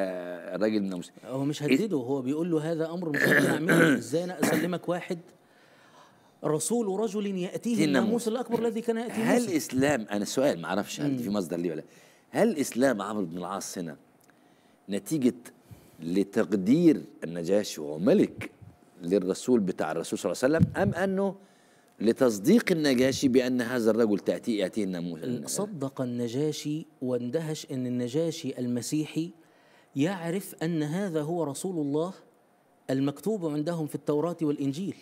Speaker 1: الراجل من المسلمين
Speaker 2: هو مش إيه؟ هدده هو بيقول له هذا امر مستحيل اعمله ازاي انا اسلمك واحد رسول رجل ياتيه الناموس الاكبر الذي كان ياتيه هل
Speaker 1: الاسلام انا سؤال ما اعرفش هل في مصدر ليه ولا هل اسلام عمرو بن العاص هنا نتيجه لتقدير النجاشي وهو ملك للرسول بتاع الرسول صلى الله عليه وسلم ام انه لتصديق النجاشي بأن هذا الرجل تأتي يأتيه النموذج
Speaker 2: صدق النجاشي واندهش أن النجاشي المسيحي يعرف أن هذا هو رسول الله المكتوب عندهم في التوراة والإنجيل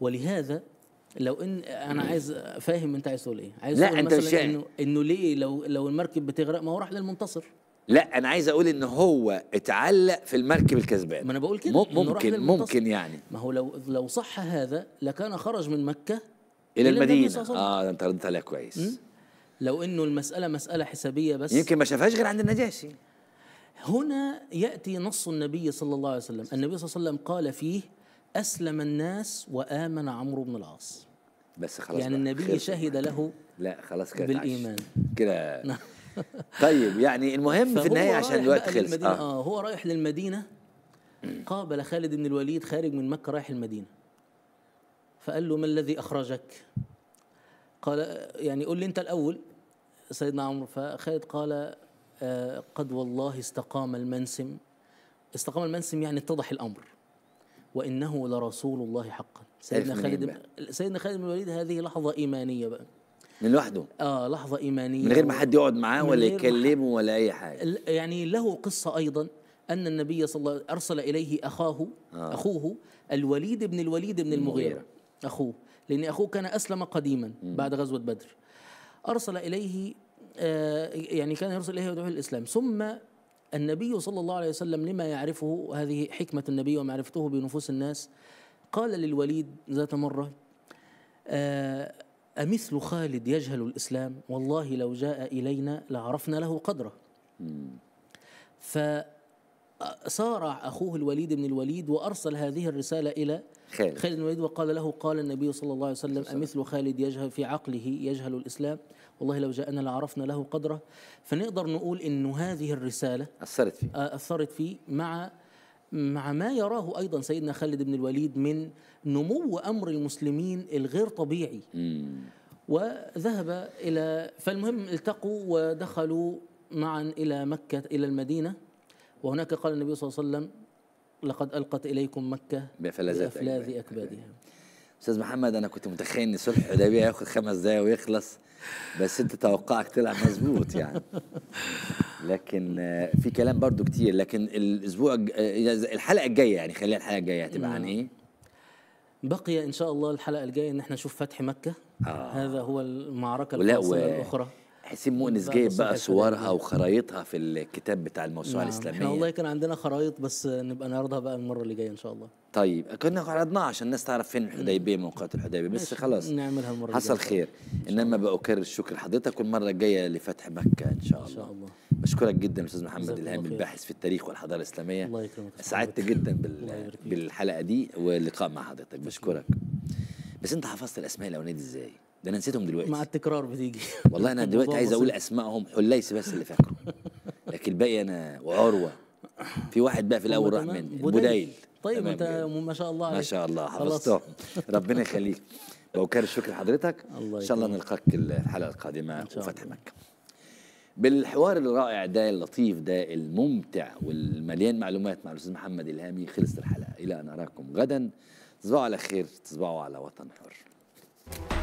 Speaker 2: ولهذا لو ان انا عايز فاهم انت عايز تقول ايه عايز لا انت انه انه ليه لو لو المركب بتغرق ما هو راح للمنتصر
Speaker 1: لا انا عايز اقول ان هو اتعلق في المركب الكسبان ما انا بقول كده ممكن ممكن يعني
Speaker 2: ما هو لو لو صح هذا لكان خرج من مكه الى, إلى المدينه اه
Speaker 1: ده انت ردت عليها كويس
Speaker 2: لو انه المساله مساله حسابيه بس يمكن ما شافهاش غير عند النجاشي هنا ياتي نص النبي صلى الله عليه وسلم النبي صلى الله عليه وسلم قال فيه اسلم الناس وامن عمرو بن العاص بس خلاص يعني النبي شهد له
Speaker 1: لا خلاص كده بالايمان كده نعم. طيب يعني المهم في النهايه عشان الوقت خلص آه.
Speaker 2: آه هو رايح للمدينه قابل خالد بن الوليد خارج من مكه رايح المدينه فقال له ما الذي اخرجك؟ قال يعني قل لي انت الاول سيدنا عمرو فخالد قال آه قد والله استقام المنسم استقام المنسم يعني اتضح الامر وانه لرسول الله حقا سيدنا خالد سيدنا خالد بن الوليد هذه لحظه ايمانيه بقى من لوحده اه لحظه ايمانيه من غير ما حد يقعد معاه ولا يكلمه
Speaker 1: ولا اي حاجه
Speaker 2: يعني له قصه ايضا ان النبي صلى الله عليه وسلم ارسل اليه اخاه آه. اخوه الوليد بن الوليد بن المغيره, المغيرة. اخوه لان اخوه كان اسلم قديما بعد غزوه بدر ارسل اليه آه يعني كان يرسل اليه يدعو الاسلام ثم النبي صلى الله عليه وسلم لما يعرفه هذه حكمه النبي ومعرفته بنفوس الناس قال للوليد ذات مره آه أمثل خالد يجهل الإسلام والله لو جاء إلينا لعرفنا له قدره فصارع أخوه الوليد بن الوليد وأرسل هذه الرسالة إلى خالد, خالد بن الوليد وقال له قال النبي صلى الله عليه وسلم أمثل خالد يجهل في عقله يجهل الإسلام والله لو جاءنا لعرفنا له قدره فنقدر نقول أن هذه الرسالة أثرت فيه آه، أثرت فيه مع مع ما يراه ايضا سيدنا خالد بن الوليد من نمو امر المسلمين الغير طبيعي وذهب الى فالمهم التقوا ودخلوا معا الى مكه الى المدينه وهناك قال النبي صلى الله عليه وسلم لقد القت اليكم مكه بافلاذ اكبادها
Speaker 1: استاذ محمد انا كنت متخيل ان صلح ده ياخذ خمس دقايق ويخلص بس انت توقعك طلع مظبوط يعني لكن آه، في كلام برضو كتير لكن الاسبوع آه، الحلقه الجايه يعني خليها الحلقه الجايه هتبقى عن نعم. ايه
Speaker 2: بقي ان شاء الله الحلقه الجايه ان احنا نشوف فتح مكه آه. هذا هو المعركه الاخرى
Speaker 1: حسين مؤنس جايب بقى صورها وخرايطها في الكتاب بتاع الموسوعه نعم. الاسلاميه احنا والله
Speaker 2: كان عندنا خرايط بس نبقى نعرضها بقى المره اللي جايه ان شاء الله
Speaker 1: طيب كنا عرضناها عشان الناس تعرف فين الحديبيه موقعة الحديبيه بس خلاص
Speaker 2: نعملها المره الجايه حصل خير
Speaker 1: انما بأكرر الشكر لحضرتك والمره الجايه لفتح مكه ان شاء الله ان شاء الله بشكرك جدا استاذ محمد الهام الباحث في التاريخ والحضاره الاسلاميه الله يكرمك سعدت جدا بال... بالحلقه دي واللقاء مع حضرتك بشكرك بس انت حفظت الاسماء الاولانيه دي ازاي؟ ده انا نسيتهم دلوقتي مع
Speaker 2: التكرار بتيجي والله انا دلوقتي عايز اقول
Speaker 1: اسمائهم حليس بس اللي فاكره لكن الباقي انا وعروه في واحد بقى في الاول راح من بدايل
Speaker 2: طيب انت ما شاء الله عليك. ما شاء الله حفظتهم
Speaker 1: ربنا يخليك بوكار الشكر لحضرتك ان شاء الله نلقاك الحلقه القادمه وفتح مكه بالحوار الرائع ده اللطيف ده الممتع والمليان معلومات مع الاستاذ محمد الهامي خلصت الحلقه الى ان اراكم غدا تصبحوا على خير تصبحوا على وطن حر